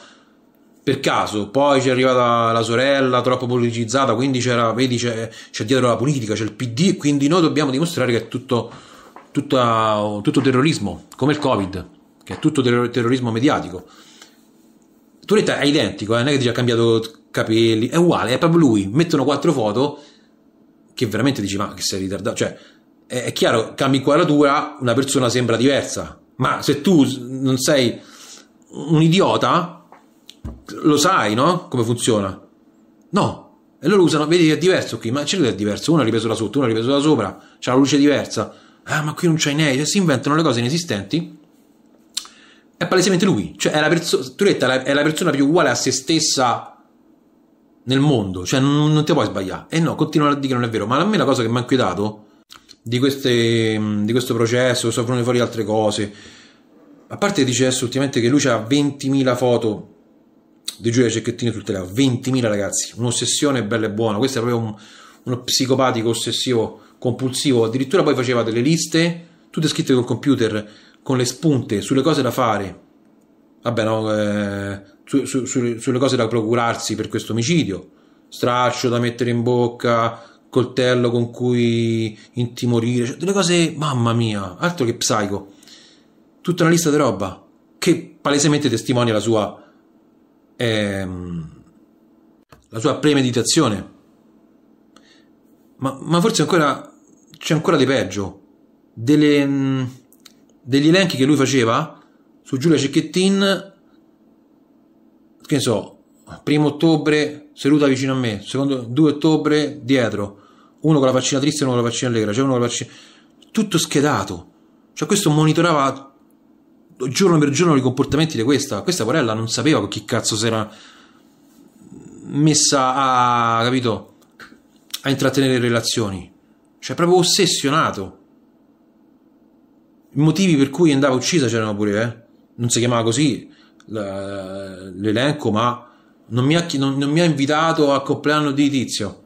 Per caso, poi c'è arrivata la sorella troppo politicizzata, quindi c'era, vedi, c'è, c'è dietro la politica, c'è il PD, quindi noi dobbiamo dimostrare che è tutto tutta, tutto terrorismo, come il Covid, che è tutto terrorismo mediatico. Turetta è identico, eh? non è che dice ha cambiato capelli, è uguale, è proprio lui. Mettono quattro foto che veramente dici ma che sei ritardato, cioè è, è chiaro, cambi inquadratura, una persona sembra diversa, ma se tu non sei un idiota, lo sai, no? Come funziona? No. E loro usano, vedi che è diverso qui, ma c'è che è diverso, uno è ripreso da sotto, uno è ripreso da sopra, c'è la luce diversa ah ma qui non c'è Inei, si inventano le cose inesistenti, è palesemente lui, cioè è la, perso- Turetta è la persona più uguale a se stessa nel mondo, cioè non, non ti puoi sbagliare. E no, continuano a dire che non è vero, ma a me la cosa che mi ha inquietato di, queste, di questo processo, sono venute fuori altre cose, a parte dice adesso ultimamente che lui ha 20.000 foto di Giulia Cecchettini sul telefono, 20.000 ragazzi, un'ossessione bella e buona, questo è proprio un, uno psicopatico ossessivo compulsivo, addirittura poi faceva delle liste, tutte scritte col computer, con le spunte sulle cose da fare, vabbè no, eh, su, su, su, sulle cose da procurarsi per questo omicidio, straccio da mettere in bocca, coltello con cui intimorire, cioè delle cose, mamma mia, altro che psycho, tutta una lista di roba che palesemente testimonia la sua... Ehm, la sua premeditazione ma, ma forse ancora c'è ancora di peggio. Delle, mm, degli elenchi che lui faceva su Giulia Cecchettin, che ne so, primo ottobre seduta vicino a me, secondo, 2 ottobre dietro, uno con la vaccina triste e uno con la vaccina allegra, cioè uno con la vaccina... tutto schedato. Cioè questo monitorava giorno per giorno i comportamenti di questa. Questa porella non sapeva con chi cazzo si era messa a... capito? a intrattenere relazioni, cioè proprio ossessionato. I motivi per cui andava uccisa c'erano pure, eh? non si chiamava così l'elenco, ma non mi, ha, non, non mi ha invitato al compleanno di Tizio,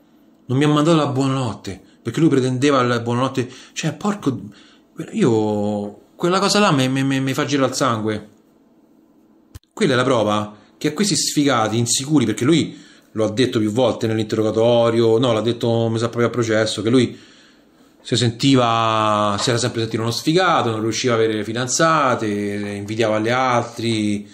non mi ha mandato la buonanotte, perché lui pretendeva la buonanotte, cioè porco, io quella cosa là mi, mi, mi fa girare il sangue. Quella è la prova che a questi sfigati insicuri, perché lui lo ha detto più volte nell'interrogatorio, no, l'ha detto mi sa proprio a processo, che lui si sentiva, si era sempre sentito uno sfigato, non riusciva a avere fidanzate, invidiava gli altri,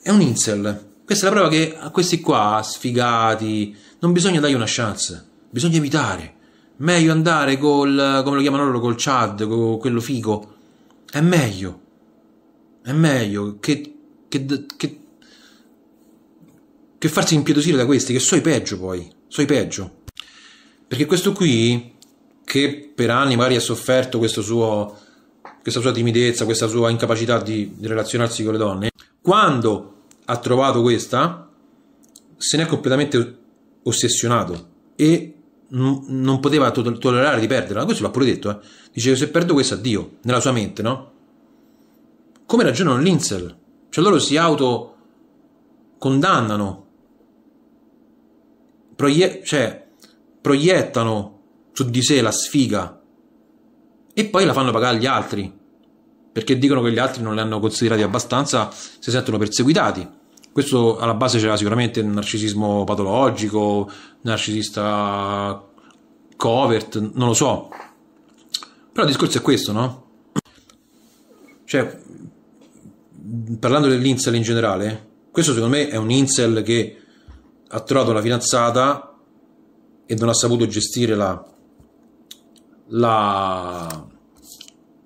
è un incel. Questa è la prova che a questi qua, sfigati, non bisogna dargli una chance, bisogna evitare. Meglio andare col, come lo chiamano loro, col Chad, con quello figo. È meglio. È meglio che, che, che che farsi impietosire da questi, che so i peggio poi, so i peggio. Perché questo qui, che per anni magari ha sofferto suo, questa sua timidezza, questa sua incapacità di, di relazionarsi con le donne, quando ha trovato questa, se ne è completamente ossessionato e non poteva to tollerare di perderla. Questo l'ha pure detto. Eh. Dice: Se perdo questa, addio. Nella sua mente, no? Come ragionano l'Insel? Cioè, loro si auto condannano proie- cioè, proiettano su di sé la sfiga e poi la fanno pagare agli altri perché dicono che gli altri non li hanno considerati abbastanza, si sentono perseguitati. Questo alla base c'era sicuramente il narcisismo patologico, narcisista covert, non lo so. Però il discorso è questo, no? Cioè, parlando dell'incel in generale, questo secondo me è un incel che ha trovato la fidanzata e non ha saputo gestire la, la,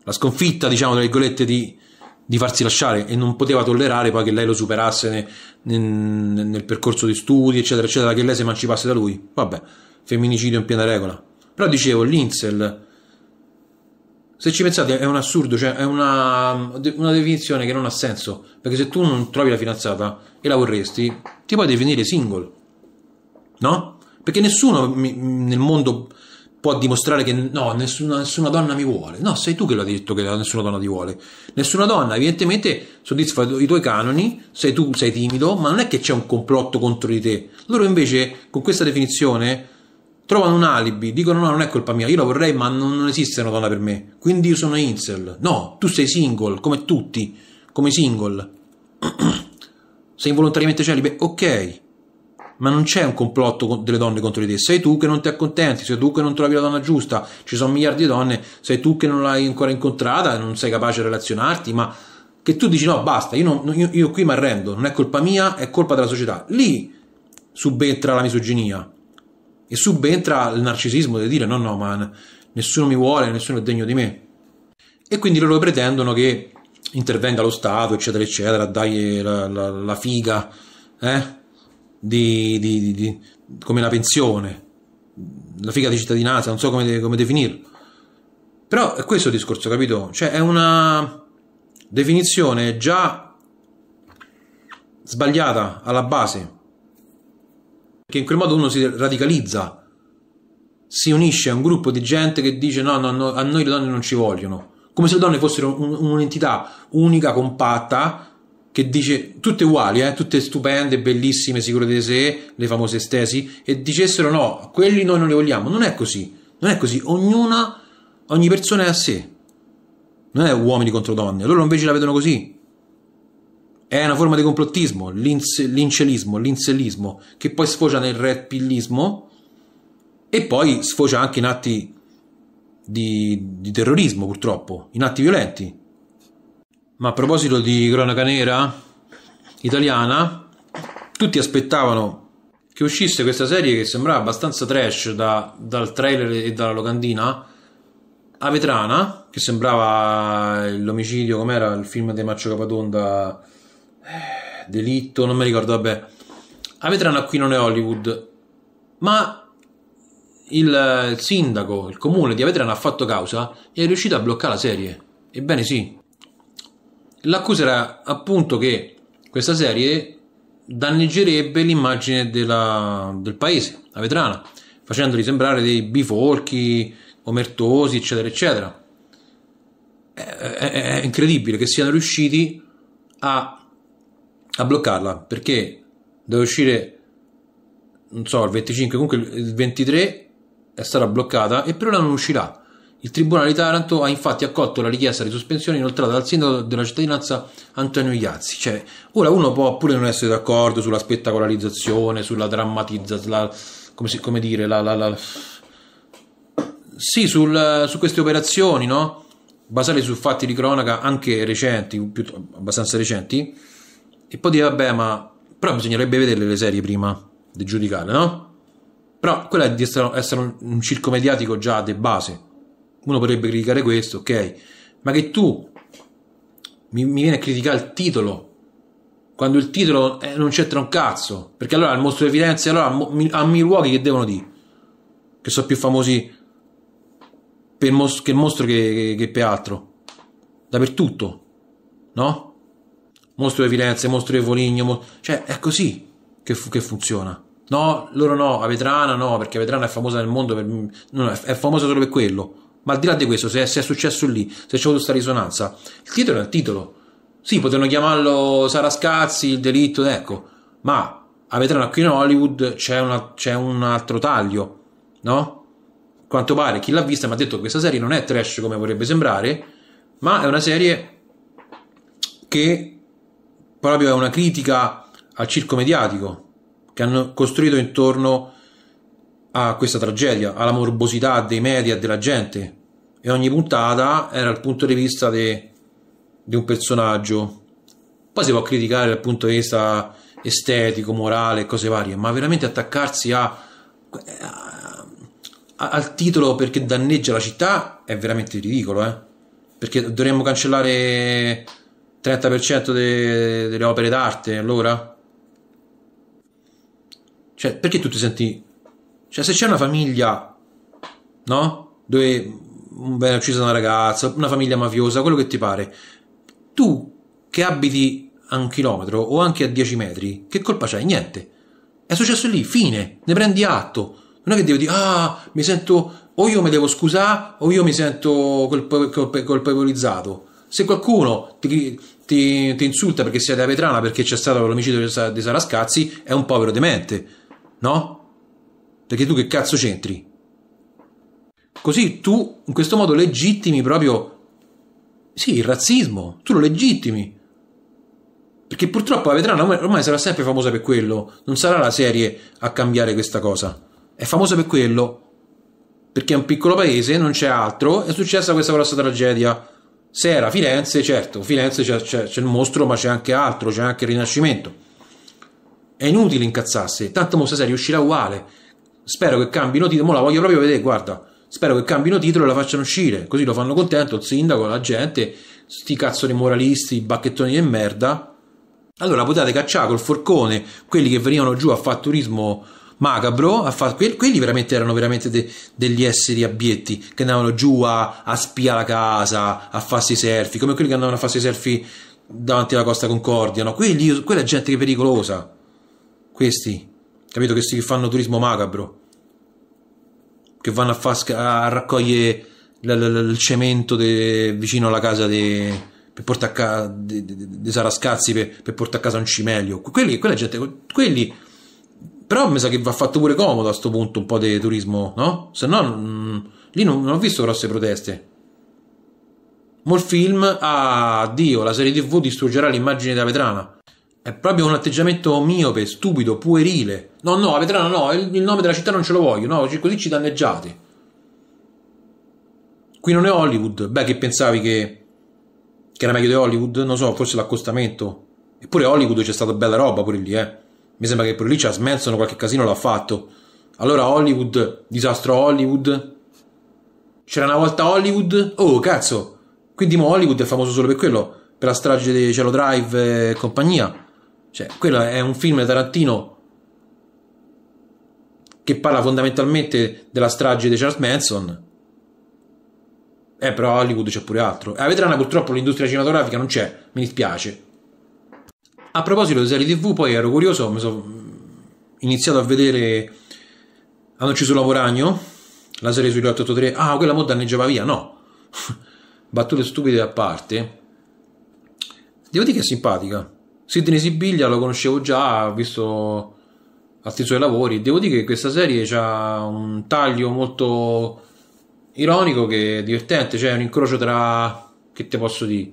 la sconfitta, diciamo, tra virgolette, di, di farsi lasciare e non poteva tollerare poi che lei lo superasse ne, ne, nel percorso di studi, eccetera, eccetera, che lei si emancipasse da lui. Vabbè, femminicidio in piena regola. Però dicevo, l'insel, se ci pensate, è un assurdo, cioè è una, una, definizione che non ha senso, perché se tu non trovi la fidanzata e la vorresti, ti puoi definire single no? Perché nessuno mi, nel mondo può dimostrare che no, nessuna, nessuna, donna mi vuole. No, sei tu che l'hai detto che nessuna donna ti vuole. Nessuna donna, evidentemente, soddisfa i tuoi canoni, sei tu, sei timido, ma non è che c'è un complotto contro di te. Loro invece, con questa definizione, trovano un alibi, dicono no, non è colpa mia, io la vorrei, ma non, non esiste una donna per me. Quindi io sono incel. No, tu sei single, come tutti, come single. *clears throat* sei involontariamente celibe, ok ma non c'è un complotto delle donne contro di te, sei tu che non ti accontenti, sei tu che non trovi la donna giusta, ci sono miliardi di donne, sei tu che non l'hai ancora incontrata, non sei capace di relazionarti, ma che tu dici no basta, io, non, io, io qui mi arrendo, non è colpa mia, è colpa della società. Lì subentra la misoginia e subentra il narcisismo di dire no no ma nessuno mi vuole, nessuno è degno di me. E quindi loro pretendono che intervenga lo Stato, eccetera, eccetera, dai la, la, la figa, eh? di, di, di, come la pensione, la figa di cittadinanza, non so come, come definirlo. Però è questo il discorso, capito? Cioè è una definizione già sbagliata alla base, che in quel modo uno si radicalizza, si unisce a un gruppo di gente che dice no, no, no a noi le donne non ci vogliono, come se le donne fossero un, un'entità unica, compatta, che dice tutte uguali, eh, tutte stupende, bellissime, sicure di sé, le famose stesi, e dicessero no, quelli noi non li vogliamo. Non è così, non è così, ognuna, ogni persona è a sé. Non è uomini contro donne, loro invece la vedono così. È una forma di complottismo, l'incelismo, l'insellismo, che poi sfocia nel red pillismo e poi sfocia anche in atti di, di terrorismo, purtroppo, in atti violenti. Ma a proposito di cronaca nera italiana, tutti aspettavano che uscisse questa serie che sembrava abbastanza trash da, dal trailer e dalla locandina. A Vetrana, che sembrava l'omicidio, com'era il film di Maccio Capatonda, eh, delitto, non mi ricordo, vabbè. A Vetrana qui non è Hollywood, ma il, il sindaco, il comune di Avetrana ha fatto causa e è riuscito a bloccare la serie. Ebbene sì, l'accusa era appunto che questa serie danneggerebbe l'immagine della, del paese, la vetrana, facendoli sembrare dei bifolchi, omertosi, eccetera, eccetera. È, è, è incredibile che siano riusciti a, a bloccarla perché deve uscire, non so, il 25, comunque il 23 è stata bloccata e per ora non uscirà il Tribunale di Taranto ha infatti accolto la richiesta di sospensione inoltrata dal sindaco della cittadinanza Antonio Iazzi. Cioè, ora uno può pure non essere d'accordo sulla spettacolarizzazione, sulla drammatizzazione, come, come dire, la, la, la... Sì, sul, su queste operazioni, no? Basate su fatti di cronaca anche recenti, più, abbastanza recenti. E poi dire, vabbè, ma... Però bisognerebbe vedere le serie prima di giudicare, no? Però quella è di essere, essere un circo mediatico già de base uno potrebbe criticare questo, ok, ma che tu mi, mi vieni a criticare il titolo quando il titolo eh, non c'entra un cazzo, perché allora il mostro di Firenze, allora a Milwaukee che devono dire? Che sono più famosi per mos- che il mostro che, che, che per altro. Dappertutto, no? Mostro di Firenze, mostro di Foligno, mo- cioè è così che, fu- che, funziona. No, loro no, a no, perché Vetrana è famosa nel mondo, per, no, è famosa solo per quello. Ma al di là di questo, se, se è successo lì, se c'è avuto questa risonanza, il titolo è il titolo. Sì, potevano chiamarlo Sara Scazzi, il delitto, ecco, ma a Vetrano qui in Hollywood c'è, una, c'è un altro taglio, no? Quanto pare chi l'ha vista mi ha detto che questa serie non è trash come vorrebbe sembrare, ma è una serie che proprio è una critica al circo mediatico che hanno costruito intorno a questa tragedia, alla morbosità dei media e della gente, e ogni puntata era il punto di vista di, di un personaggio. Poi si può criticare dal punto di vista estetico, morale, cose varie, ma veramente attaccarsi a, a, a, al titolo perché danneggia la città è veramente ridicolo, eh? perché dovremmo cancellare il 30% de, delle opere d'arte allora? Cioè, perché tu ti senti... Cioè, se c'è una famiglia, no? Dove viene uccisa una ragazza, una famiglia mafiosa, quello che ti pare. Tu che abiti a un chilometro o anche a 10 metri, che colpa c'hai? Niente. È successo lì, fine, ne prendi atto. Non è che devo dire, ah, mi sento, o io mi devo scusare, o io mi sento colpe, colpe, colpevolizzato. Se qualcuno ti, ti, ti, insulta perché sei da Vetrana, perché c'è stato l'omicidio di Sarascazzi, è un povero demente, no? Perché tu che cazzo c'entri? Così tu in questo modo legittimi proprio sì, il razzismo, tu lo legittimi. Perché purtroppo la vetrana ormai sarà sempre famosa per quello, non sarà la serie a cambiare questa cosa. È famosa per quello. Perché è un piccolo paese, non c'è altro, è successa questa grossa tragedia. Se era Firenze, certo, Firenze c'è, c'è, c'è il mostro, ma c'è anche altro, c'è anche il Rinascimento. È inutile incazzarsi, tanto questa serie uscirà uguale. Spero che cambi, notite, ma la voglio proprio vedere, guarda. Spero che cambino titolo e la facciano uscire, così lo fanno contento il sindaco, la gente, sti cazzo di moralisti, bacchettoni di merda. Allora potete cacciare col forcone quelli che venivano giù a fare turismo macabro, a far, que- quelli veramente erano veramente de- degli esseri abietti che andavano giù a, a spiare la casa, a farsi i selfie, come quelli che andavano a farsi i selfie davanti alla Costa Concordia, no? Quelli, quella gente che è pericolosa, questi, capito, questi che fanno turismo macabro che vanno a, far, a raccogliere l, l, il cemento de, vicino alla casa di per portare a casa di, Sarascazzi per, per portare a casa un cimelio. Quelli, quella gente, quelli. Però mi sa che va fatto pure comodo a sto punto un po' di turismo, no? Se no, lì non, non, ho visto grosse proteste. Ma il film, ah, Dio, la serie TV distruggerà l'immagine della Vetrana. È proprio un atteggiamento miope, stupido, puerile. No, no, a Avetrano, no, il, il nome della città non ce lo voglio, no, così ci danneggiate. Qui non è Hollywood. Beh, che pensavi che, che era meglio di Hollywood? Non so, forse l'accostamento. Eppure Hollywood c'è stata bella roba pure lì, eh. Mi sembra che pure lì c'è Smanson qualche casino l'ha fatto. Allora Hollywood, disastro Hollywood. C'era una volta Hollywood. Oh, cazzo. Quindi mo Hollywood è famoso solo per quello, per la strage di Cielo Drive e compagnia. Cioè, quello è un film Tarantino che parla fondamentalmente della strage di Charles Manson. Eh, però a Hollywood c'è pure altro. A eh, Vetrana purtroppo l'industria cinematografica non c'è, mi dispiace. A proposito di serie TV, poi ero curioso, mi sono mm, iniziato a vedere Hanno ucciso Lavoragno, la serie sugli 883. Ah, quella mo danneggiava via, no. *laughs* Battute stupide a parte. Devo dire che è simpatica. Sidney Sibiglia lo conoscevo già, ho visto altri suoi lavori. Devo dire che questa serie ha un taglio molto ironico che è divertente, cioè un incrocio tra... che te posso dire?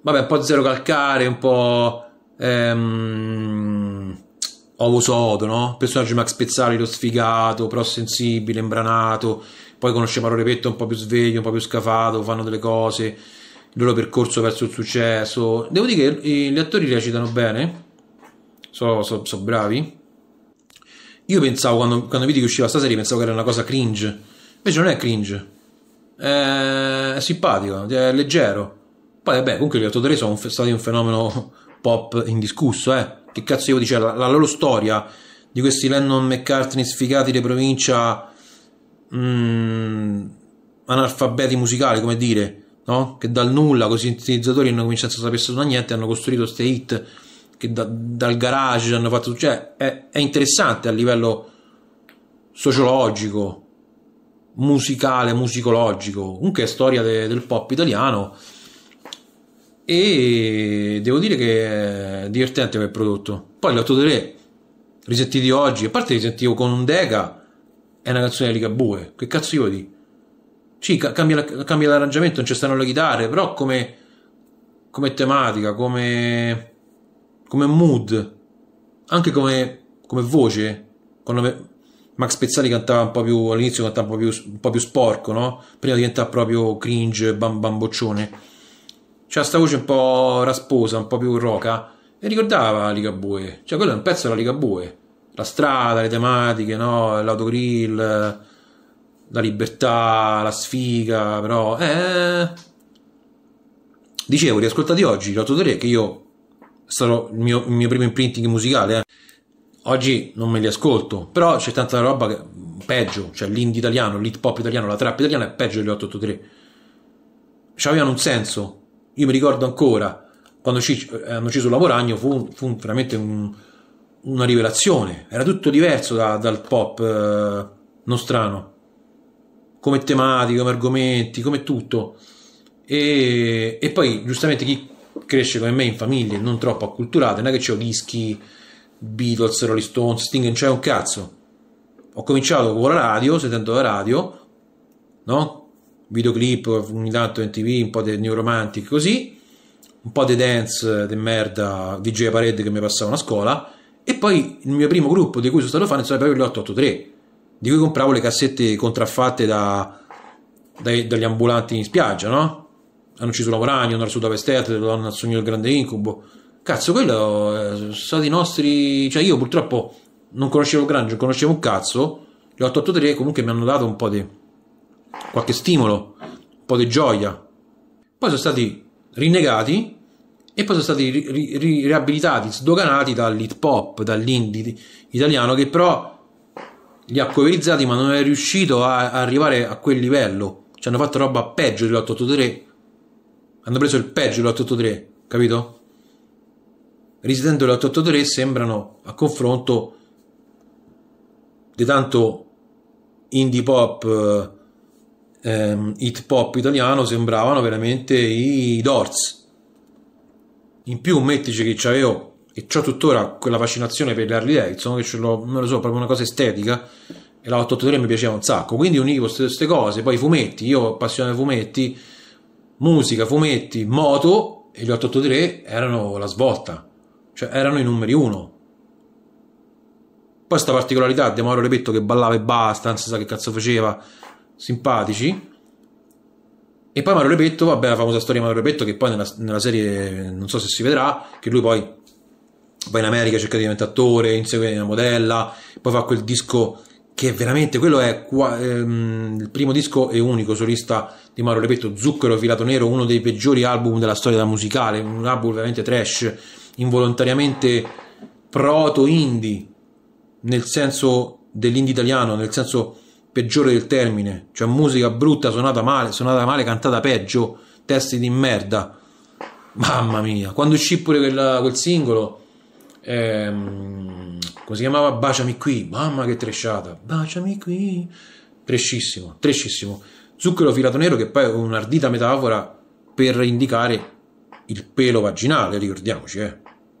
Vabbè, un po' zero calcare, un po'... Ehm, ovo sodo, no? Personaggio Max Pezzali, lo sfigato, però sensibile, imbranato. Poi conosce Parole Petto un po' più sveglio, un po' più scafato, fanno delle cose il loro percorso verso il successo. Devo dire che eh, gli attori recitano bene, sono so, so bravi. Io pensavo quando, quando vidi che usciva sta serie, pensavo che era una cosa cringe, invece non è cringe, è simpatico, è leggero. Poi, vabbè, comunque gli attori sono stati un fenomeno pop indiscusso, eh. Che cazzo io dire? La, la, loro storia di questi Lennon McCartney sfigati di provincia. Mm, analfabeti musicali, come dire no? che dal nulla, con i sintetizzatori hanno cominciato a sapere da niente, hanno costruito queste hit che da, dal garage hanno fatto, cioè è, è interessante a livello sociologico, musicale, musicologico, comunque è storia de, del pop italiano e devo dire che è divertente quel prodotto. Poi l'8 3 risentiti oggi, a parte risentivo con un Deca, è una canzone di Ligabue, che cazzo io di? Sì, cambia, cambia l'arrangiamento, non ci stanno le chitarre, però come, come tematica, come, come mood, anche come, come voce. Quando Max Pezzali cantava un po' più all'inizio, cantava un po' più, un po più sporco, no? Prima diventava proprio cringe, bam, bamboccione. c'è questa voce un po' rasposa, un po' più roca. E ricordava la Ligabue, cioè quello è un pezzo della Ligabue. La strada, le tematiche, no? L'autogrill la libertà, la sfiga, però... Eh... Dicevo, riascoltati oggi l'8 che io sarò il mio, il mio primo imprinting musicale. Eh. Oggi non me li ascolto, però c'è tanta roba che peggio, cioè l'indie italiano, l'hip hop italiano, la trap italiana è peggio degli 883. avevano un senso. Io mi ricordo ancora quando ci, eh, hanno ucciso Lavoragno fu, fu veramente un, una rivelazione. Era tutto diverso da, dal pop eh, nostrano come tematiche, come argomenti, come tutto. E, e, poi giustamente chi cresce come me in famiglie non troppo acculturate, non è che c'ho dischi Beatles, Rolling Stones, Sting, non c'è un cazzo. Ho cominciato con la radio, sentendo la radio, no? Videoclip, ogni tanto in tv, un po' di new così, un po' di dance, di merda, DJ Parade che mi passavano a scuola, e poi il mio primo gruppo di cui sono stato fan è stato proprio 883 di cui compravo le cassette contraffatte da, dai, dagli ambulanti in spiaggia, no? Hanno ucciso la Moragna, hanno sudato Vesterte, hanno sognato il grande incubo. Cazzo, quello eh, sono stati i nostri... Cioè io purtroppo non conoscevo il Grange, non conoscevo un cazzo. Le 883 comunque mi hanno dato un po' di... qualche stimolo, un po' di gioia. Poi sono stati rinnegati e poi sono stati ri- ri- riabilitati, sdoganati dall'hip hop, dall'indie italiano che però li ha coverizzati ma non è riuscito a arrivare a quel livello. Ci hanno fatto roba peggio dell'883. Hanno preso il peggio dell'883, capito? Resident Evil 883 sembrano a confronto di tanto indie pop, eh, ehm, hit pop italiano, sembravano veramente i Doors. In più mettici che c'avevo e ho tuttora quella fascinazione per Harley Davidson che ce l'ho, non lo so, proprio una cosa estetica e la 883 mi piaceva un sacco, quindi univo queste cose, poi fumetti, io ho passione ai fumetti, musica, fumetti, moto e gli 883 erano la svolta, cioè erano i numeri uno. Poi sta particolarità di Mauro Repetto che ballava e basta, non si sa che cazzo faceva, simpatici. E poi Mauro Repetto, vabbè la famosa storia di Mauro Repetto che poi nella, nella serie, non so se si vedrà, che lui poi va in America, cerca di diventare attore, insegue una modella, poi fa quel disco che veramente quello è qua, ehm, il primo disco e unico solista di Mauro Repetto, Zucchero Filato Nero, uno dei peggiori album della storia della musicale, un album veramente trash, involontariamente proto indie, nel senso dell'indie italiano, nel senso peggiore del termine, cioè musica brutta, suonata male, suonata male, cantata peggio, testi di merda. Mamma mia, quando uscì pure quella, quel singolo ehm, come si chiamava? Baciami qui, mamma che tresciata, baciami qui, trescissimo, trescissimo. Zucchero filato nero che poi è un'ardita metafora per indicare il pelo vaginale, ricordiamoci, eh.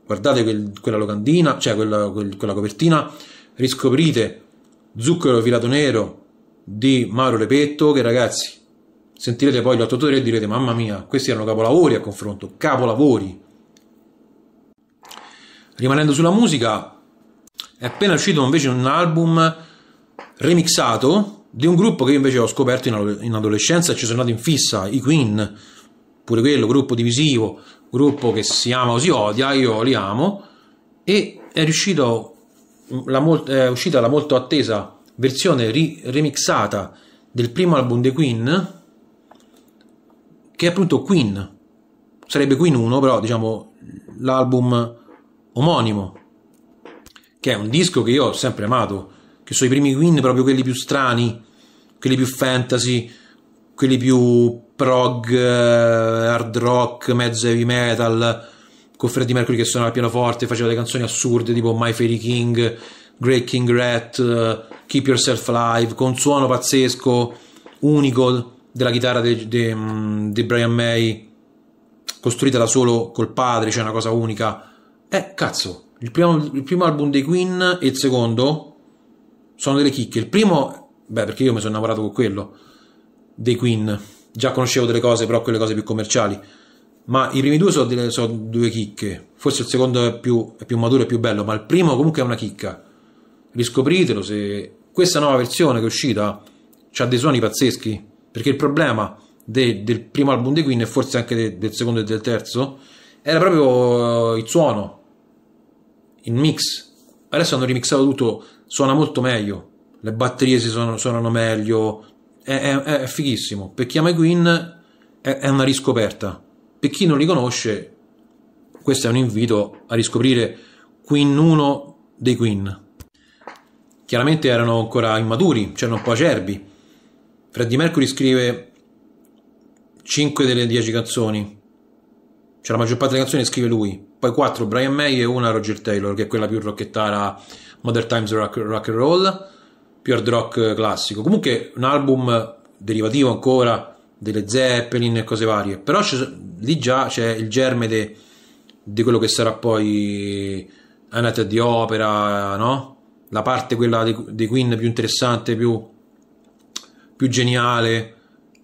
Guardate quel, quella locandina, cioè quella, quel, quella copertina, riscoprite Zucchero filato nero di Mauro Repetto che ragazzi sentirete poi l'883 e direte mamma mia questi erano capolavori a confronto capolavori Rimanendo sulla musica, è appena uscito invece un album remixato di un gruppo che io invece ho scoperto in adolescenza e ci sono andato in fissa, i Queen, pure quello, gruppo divisivo, gruppo che si ama o si odia, io li amo, e è, riuscito, la molt- è uscita la molto attesa versione ri- remixata del primo album dei Queen, che è appunto Queen, sarebbe Queen 1, però diciamo l'album omonimo, che è un disco che io ho sempre amato, che sono i primi Queen proprio quelli più strani, quelli più fantasy, quelli più prog, eh, hard rock, mezzo heavy metal, con Freddie Mercury che suonava il pianoforte, faceva delle canzoni assurde tipo My Fairy King, Great King Rat, eh, Keep Yourself Alive, con un suono pazzesco, unico della chitarra di de, de, mm, de Brian May, costruita da solo col padre, cioè una cosa unica eh, cazzo, il primo, il primo album dei Queen e il secondo sono delle chicche. Il primo, beh, perché io mi sono innamorato con quello dei Queen. Già conoscevo delle cose, però quelle cose più commerciali. Ma i primi due sono, delle, sono due chicche. Forse il secondo è più, è più maturo e più bello, ma il primo comunque è una chicca. Riscopritelo se questa nuova versione che è uscita ha dei suoni pazzeschi. Perché il problema de, del primo album dei Queen e forse anche de, del secondo e del terzo era proprio il suono, il mix. Adesso hanno remixato tutto, suona molto meglio, le batterie si suonano, suonano meglio, è, è, è, fighissimo. Per chi ama i Queen è, è una riscoperta, per chi non li conosce questo è un invito a riscoprire Queen 1 dei Queen. Chiaramente erano ancora immaturi, c'erano un po' acerbi. Freddie Mercury scrive 5 delle 10 canzoni, cioè la maggior parte delle canzoni scrive lui, poi quattro Brian May e una Roger Taylor, che è quella più rockettara Modern Times Rock, rock and Roll, più hard rock classico. Comunque un album derivativo ancora delle Zeppelin e cose varie, però lì già c'è il germe di quello che sarà poi Anata di Opera, no? La parte quella dei Queen più interessante, più, più geniale,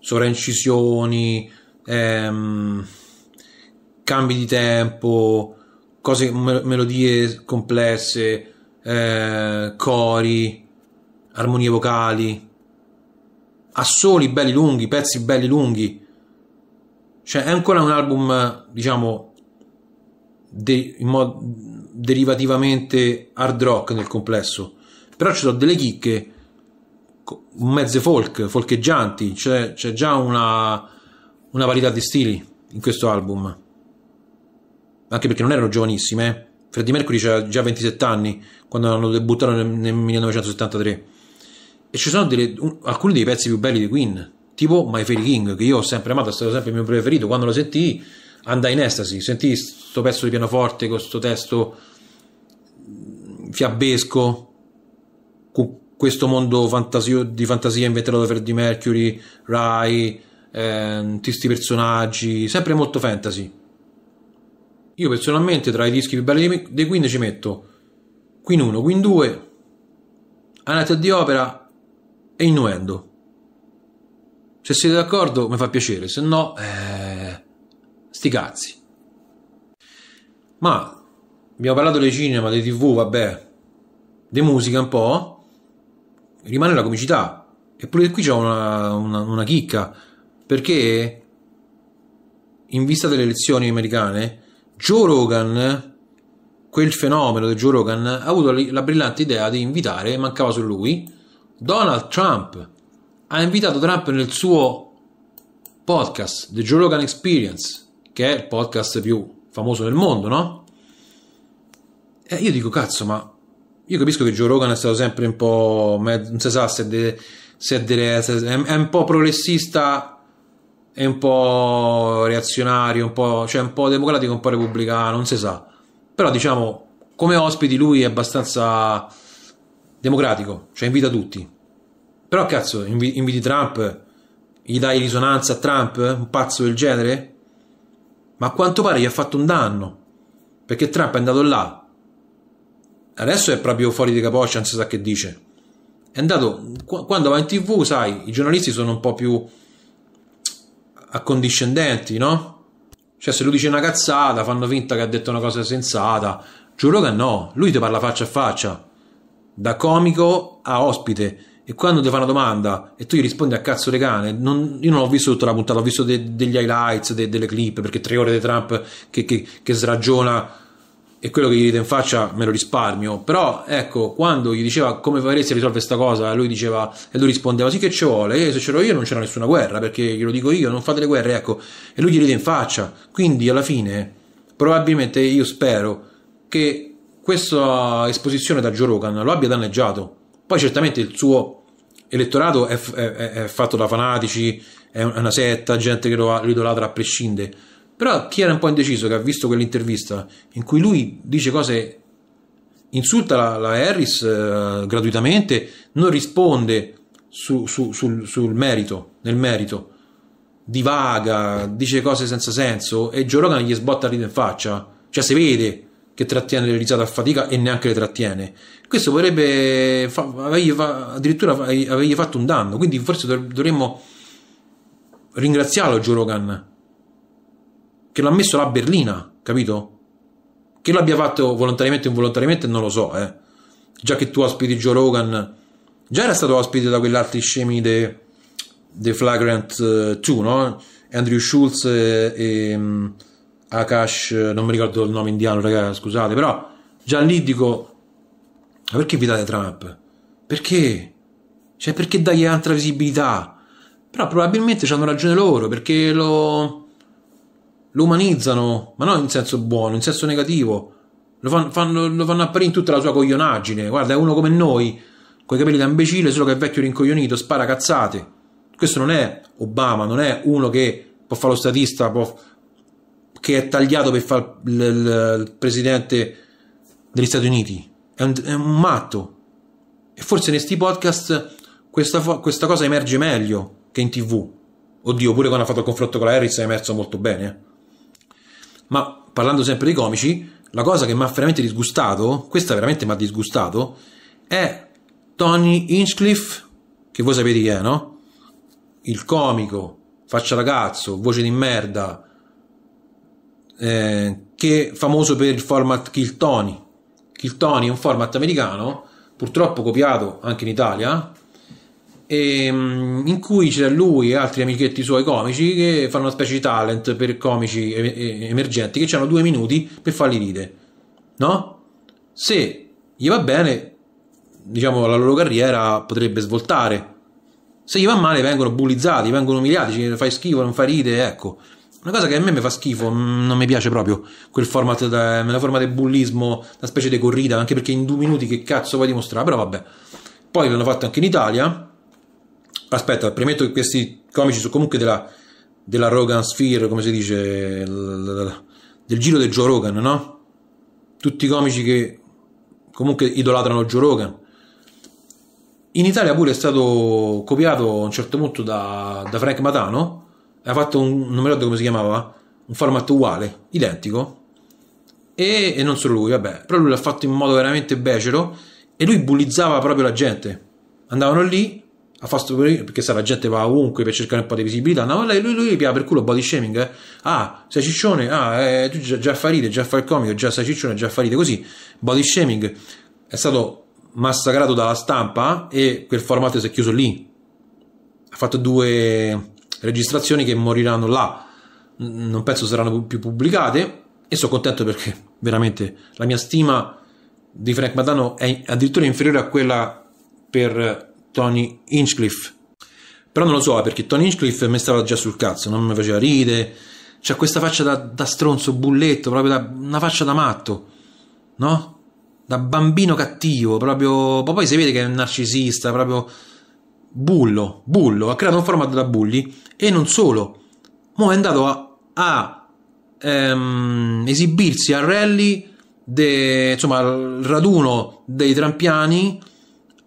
sovraincisioni, ehm, cambi di tempo, cose, melodie complesse, eh, cori, armonie vocali, assoli belli lunghi, pezzi belli lunghi. Cioè è ancora un album, diciamo, de- mod- derivativamente hard rock nel complesso. Però ci sono delle chicche mezze folk, folkeggianti, cioè c'è già una, una varietà di stili in questo album anche perché non erano giovanissime. Eh. Freddie Mercury aveva già 27 anni quando hanno debuttato nel, nel 1973. E ci sono delle, un, alcuni dei pezzi più belli di Queen, tipo My Fairy King, che io ho sempre amato, è stato sempre il mio preferito. Quando lo sentii, andai in estasi, sentii questo pezzo di pianoforte con questo testo mm, fiabesco, con questo mondo fantasio, di fantasia inventato da Freddie Mercury, Rai, eh, questi personaggi, sempre molto fantasy io personalmente tra i dischi più belli dei Queen ci metto Queen 1, Queen 2, Anata di Opera e Innuendo. Se siete d'accordo mi fa piacere, se no... Eh, sti cazzi. Ma abbiamo parlato di cinema, di tv, vabbè, di musica un po'. Rimane la comicità. Eppure qui c'è una, una, una chicca. Perché in vista delle elezioni americane Joe Rogan, quel fenomeno di Joe Rogan, ha avuto la brillante idea di invitare, mancava su lui, Donald Trump. Ha invitato Trump nel suo podcast, The Joe Rogan Experience, che è il podcast più famoso del mondo, no? E io dico, cazzo, ma io capisco che Joe Rogan è stato sempre un po'... non si sa se, de, se, de, se è un po' progressista è un po' reazionario, un po', cioè un po' democratico, un po' repubblicano, non si sa. Però diciamo, come ospiti lui è abbastanza democratico, cioè invita tutti. Però cazzo, invi- inviti Trump, gli dai risonanza a Trump, un pazzo del genere? Ma a quanto pare gli ha fatto un danno, perché Trump è andato là. Adesso è proprio fuori di capoccia, non si sa che dice. È andato, quando va in tv, sai, i giornalisti sono un po' più accondiscendenti, no? Cioè, se lui dice una cazzata, fanno finta che ha detto una cosa sensata. Giuro che no, lui ti parla faccia a faccia, da comico a ospite. E quando ti fa una domanda e tu gli rispondi a cazzo di cane, non, io non ho visto tutta la puntata, ho visto de, degli highlights, de, delle clip, perché tre ore di Trump che, che, che sragiona e quello che gli dite in faccia me lo risparmio, però ecco, quando gli diceva come faresti a risolvere questa cosa, lui diceva, e lui rispondeva sì che ci vuole, e se c'ero io non c'era nessuna guerra, perché glielo dico io, non fate le guerre, ecco, e lui gli ride in faccia, quindi alla fine, probabilmente io spero che questa esposizione da Joe Rogan lo abbia danneggiato, poi certamente il suo elettorato è, è, è fatto da fanatici, è una setta, gente che lo, lo idolatra a prescindere, però chi era un po' indeciso che ha visto quell'intervista in cui lui dice cose insulta la, la Harris eh, gratuitamente, non risponde su, su, sul, sul, merito, nel merito, divaga, dice cose senza senso e Joe Rogan gli sbotta la in faccia, cioè si vede che trattiene le risate a fatica e neanche le trattiene. Questo vorrebbe fa, avergli fa, addirittura avergli fatto un danno, quindi forse dovremmo ringraziarlo Joe Rogan che l'ha messo la berlina, capito? Che l'abbia fatto volontariamente o involontariamente non lo so, eh. Già che tu ospiti Joe Rogan, già era stato ospite da quell'altri scemi de, de Flagrant 2, eh, no? Andrew Schultz e, e mm, Akash, eh, non mi ricordo il nome indiano, ragazzi, scusate, però già lì dico, ma perché evitate Trump? Perché? Cioè, perché dargli altra visibilità? Però probabilmente hanno ragione loro, perché lo lo umanizzano, ma non in senso buono, in senso negativo. Lo, fan, fanno, lo fanno apparire in tutta la sua coglionaggine. Guarda, è uno come noi, coi capelli da imbecille, solo che è vecchio rincoglionito, spara cazzate. Questo non è Obama, non è uno che può fare lo statista, può, che è tagliato per fare il, il, il presidente degli Stati Uniti. È un, è un, matto. E forse in questi podcast questa, questa cosa emerge meglio che in tv. Oddio, pure quando ha fatto il confronto con la Harris è emerso molto bene. Eh. Ma parlando sempre di comici, la cosa che mi ha veramente disgustato, questa veramente mi ha disgustato, è Tony Hinchcliffe, che voi sapete chi è, no? Il comico, faccia ragazzo, voce di merda, eh, che è famoso per il format Kill Tony. Kill Tony è un format americano, purtroppo copiato anche in Italia, Ehm, in cui c'è lui e altri amichetti suoi comici che fanno una specie di talent per comici emergenti che hanno due minuti per farli ride. no? se gli va bene diciamo la loro carriera potrebbe svoltare se gli va male vengono bullizzati vengono umiliati fai schifo non fai ride ecco una cosa che a me mi fa schifo, mm, non mi piace proprio quel format, la forma del bullismo, una specie di corrida, anche perché in due minuti che cazzo vuoi dimostrare, però vabbè. Poi l'hanno fatto anche in Italia, aspetta, premetto che questi comici sono comunque della, della Rogan Sphere, come si dice, del giro del Joe Rogan, no? Tutti i comici che comunque idolatrano Joe Rogan. In Italia pure è stato copiato a un certo punto da, da Frank Matano, ha fatto un, non mi ricordo come si chiamava, un format uguale, identico, e, e non solo lui, vabbè, però lui l'ha fatto in modo veramente becero e lui bullizzava proprio la gente. Andavano lì, ha fatto perché sa la gente va ovunque per cercare un po' di visibilità no lei lui, lui pia per culo body shaming eh? ah sei ciccione ah eh, tu già, già fa già fa il comico già sei ciccione già fa ride così body shaming è stato massacrato dalla stampa e quel formato si è chiuso lì ha fatto due registrazioni che moriranno là non penso saranno più pubblicate e sono contento perché *laughs* veramente la mia stima di Frank Madano è addirittura inferiore a quella per Tony Hinchcliffe. Però non lo so, eh, perché Tony Hinchcliffe mi stava già sul cazzo, non mi faceva ridere. C'ha questa faccia da, da stronzo, bulletto, proprio da, una faccia da matto, no? Da bambino cattivo, proprio... Ma poi si vede che è un narcisista, proprio... Bullo, bullo, ha creato un format da bulli e non solo. Mo è andato a, a ehm, esibirsi al rally, de, insomma, al raduno dei trampiani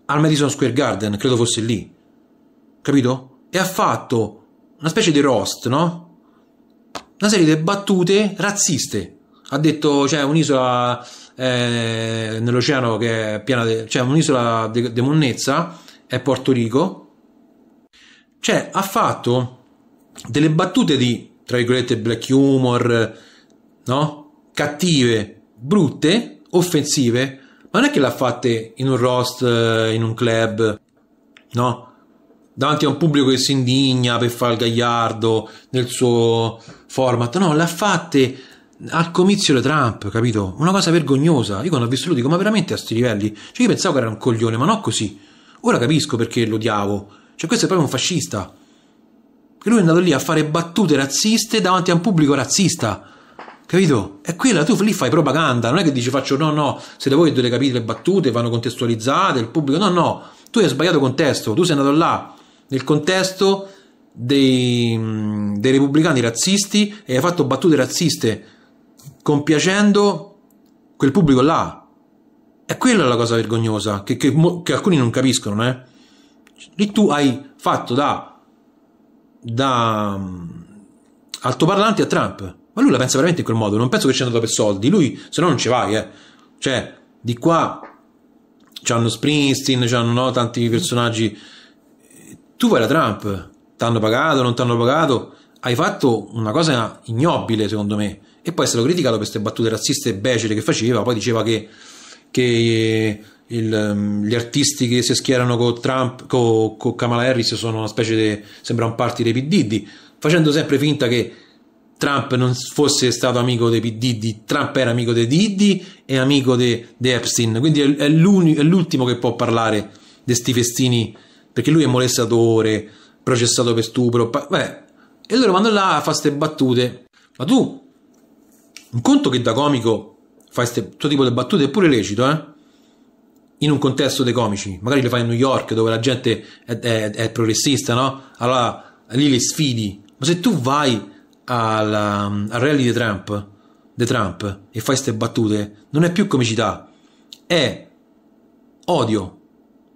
al Madison Square Garden, credo fosse lì. Capito? E ha fatto una specie di roast, no? Una serie di battute razziste. Ha detto c'è cioè, un'isola eh, nell'oceano che è piena di... cioè un'isola di monnezza, è Porto Rico. Cioè ha fatto delle battute di, tra virgolette, black humor, no? Cattive, brutte, offensive, ma non è che l'ha fatta in un roast, eh, in un club, no? Davanti a un pubblico che si indigna per fare il gagliardo nel suo format, no, l'ha fatta al comizio di Trump, capito? Una cosa vergognosa. Io quando ho visto lui dico, ma veramente a sti livelli? Cioè io pensavo che era un coglione, ma non così. Ora capisco perché lo odiavo. Cioè questo è proprio un fascista. Che lui è andato lì a fare battute razziste davanti a un pubblico razzista. Capito? È quella tu lì fai propaganda, non è che dici faccio no, no, siete voi che dovete capire le battute, vanno contestualizzate, il pubblico, no, no, tu hai sbagliato contesto, tu sei andato là nel contesto dei, dei repubblicani razzisti e hai fatto battute razziste compiacendo quel pubblico là. È quella la cosa vergognosa che, che, che alcuni non capiscono, eh? Lì tu hai fatto da, da altoparlanti a Trump ma lui la pensa veramente in quel modo. Non penso che ci sia andato per soldi. Lui, se no, non ci vai, eh. Cioè, di qua c'hanno Springsteen, c'hanno no, tanti personaggi. Tu vai da Trump, t'hanno pagato, non t'hanno pagato. Hai fatto una cosa ignobile, secondo me. E poi è stato criticato per queste battute razziste e becere che faceva. Poi diceva che, che eh, il, ehm, gli artisti che si schierano con Trump, con, con Kamala Harris, sono una specie di. sembra un party dei PDD. Facendo sempre finta che Trump non fosse stato amico dei PDD, Trump era amico dei Diddy e amico di Epstein, quindi è, è, l'ultimo che può parlare di questi festini, perché lui è molestatore, processato per stupro, beh, e allora vanno là a fa queste battute, ma tu, un conto che da comico fai questo tipo di battute è pure lecito, eh? in un contesto dei comici, magari le fai a New York dove la gente è, è, è progressista, no? Allora lì le sfidi, ma se tu vai alla, al rally um, di Trump, di Trump e fai queste battute, non è più comicità, è odio,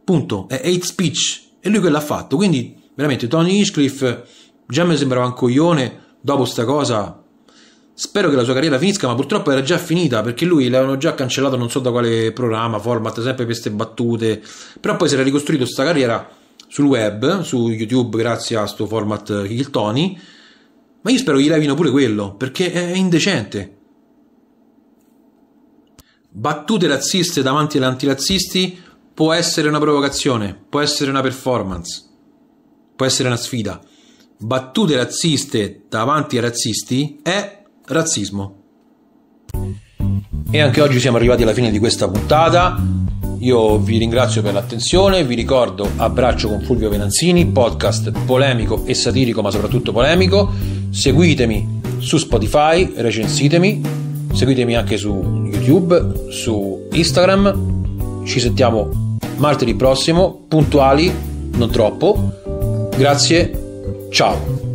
punto, è hate speech e lui quello ha fatto. Quindi veramente Tony Ishcliffe già mi sembrava un coglione dopo sta cosa. Spero che la sua carriera finisca, ma purtroppo era già finita perché lui l'avevano già cancellato non so da quale programma, format, sempre queste battute. Però poi si era ricostruito sta carriera sul web, su YouTube, grazie a sto format Kill Tony ma io spero gli levino pure quello, perché è indecente. Battute razziste davanti agli antirazzisti può essere una provocazione, può essere una performance, può essere una sfida. Battute razziste davanti ai razzisti è razzismo. E anche oggi siamo arrivati alla fine di questa puntata. Io vi ringrazio per l'attenzione, vi ricordo Abbraccio con Fulvio Venanzini, podcast polemico e satirico ma soprattutto polemico Seguitemi su Spotify, recensitemi, seguitemi anche su YouTube, su Instagram. Ci sentiamo martedì prossimo, puntuali, non troppo. Grazie, ciao.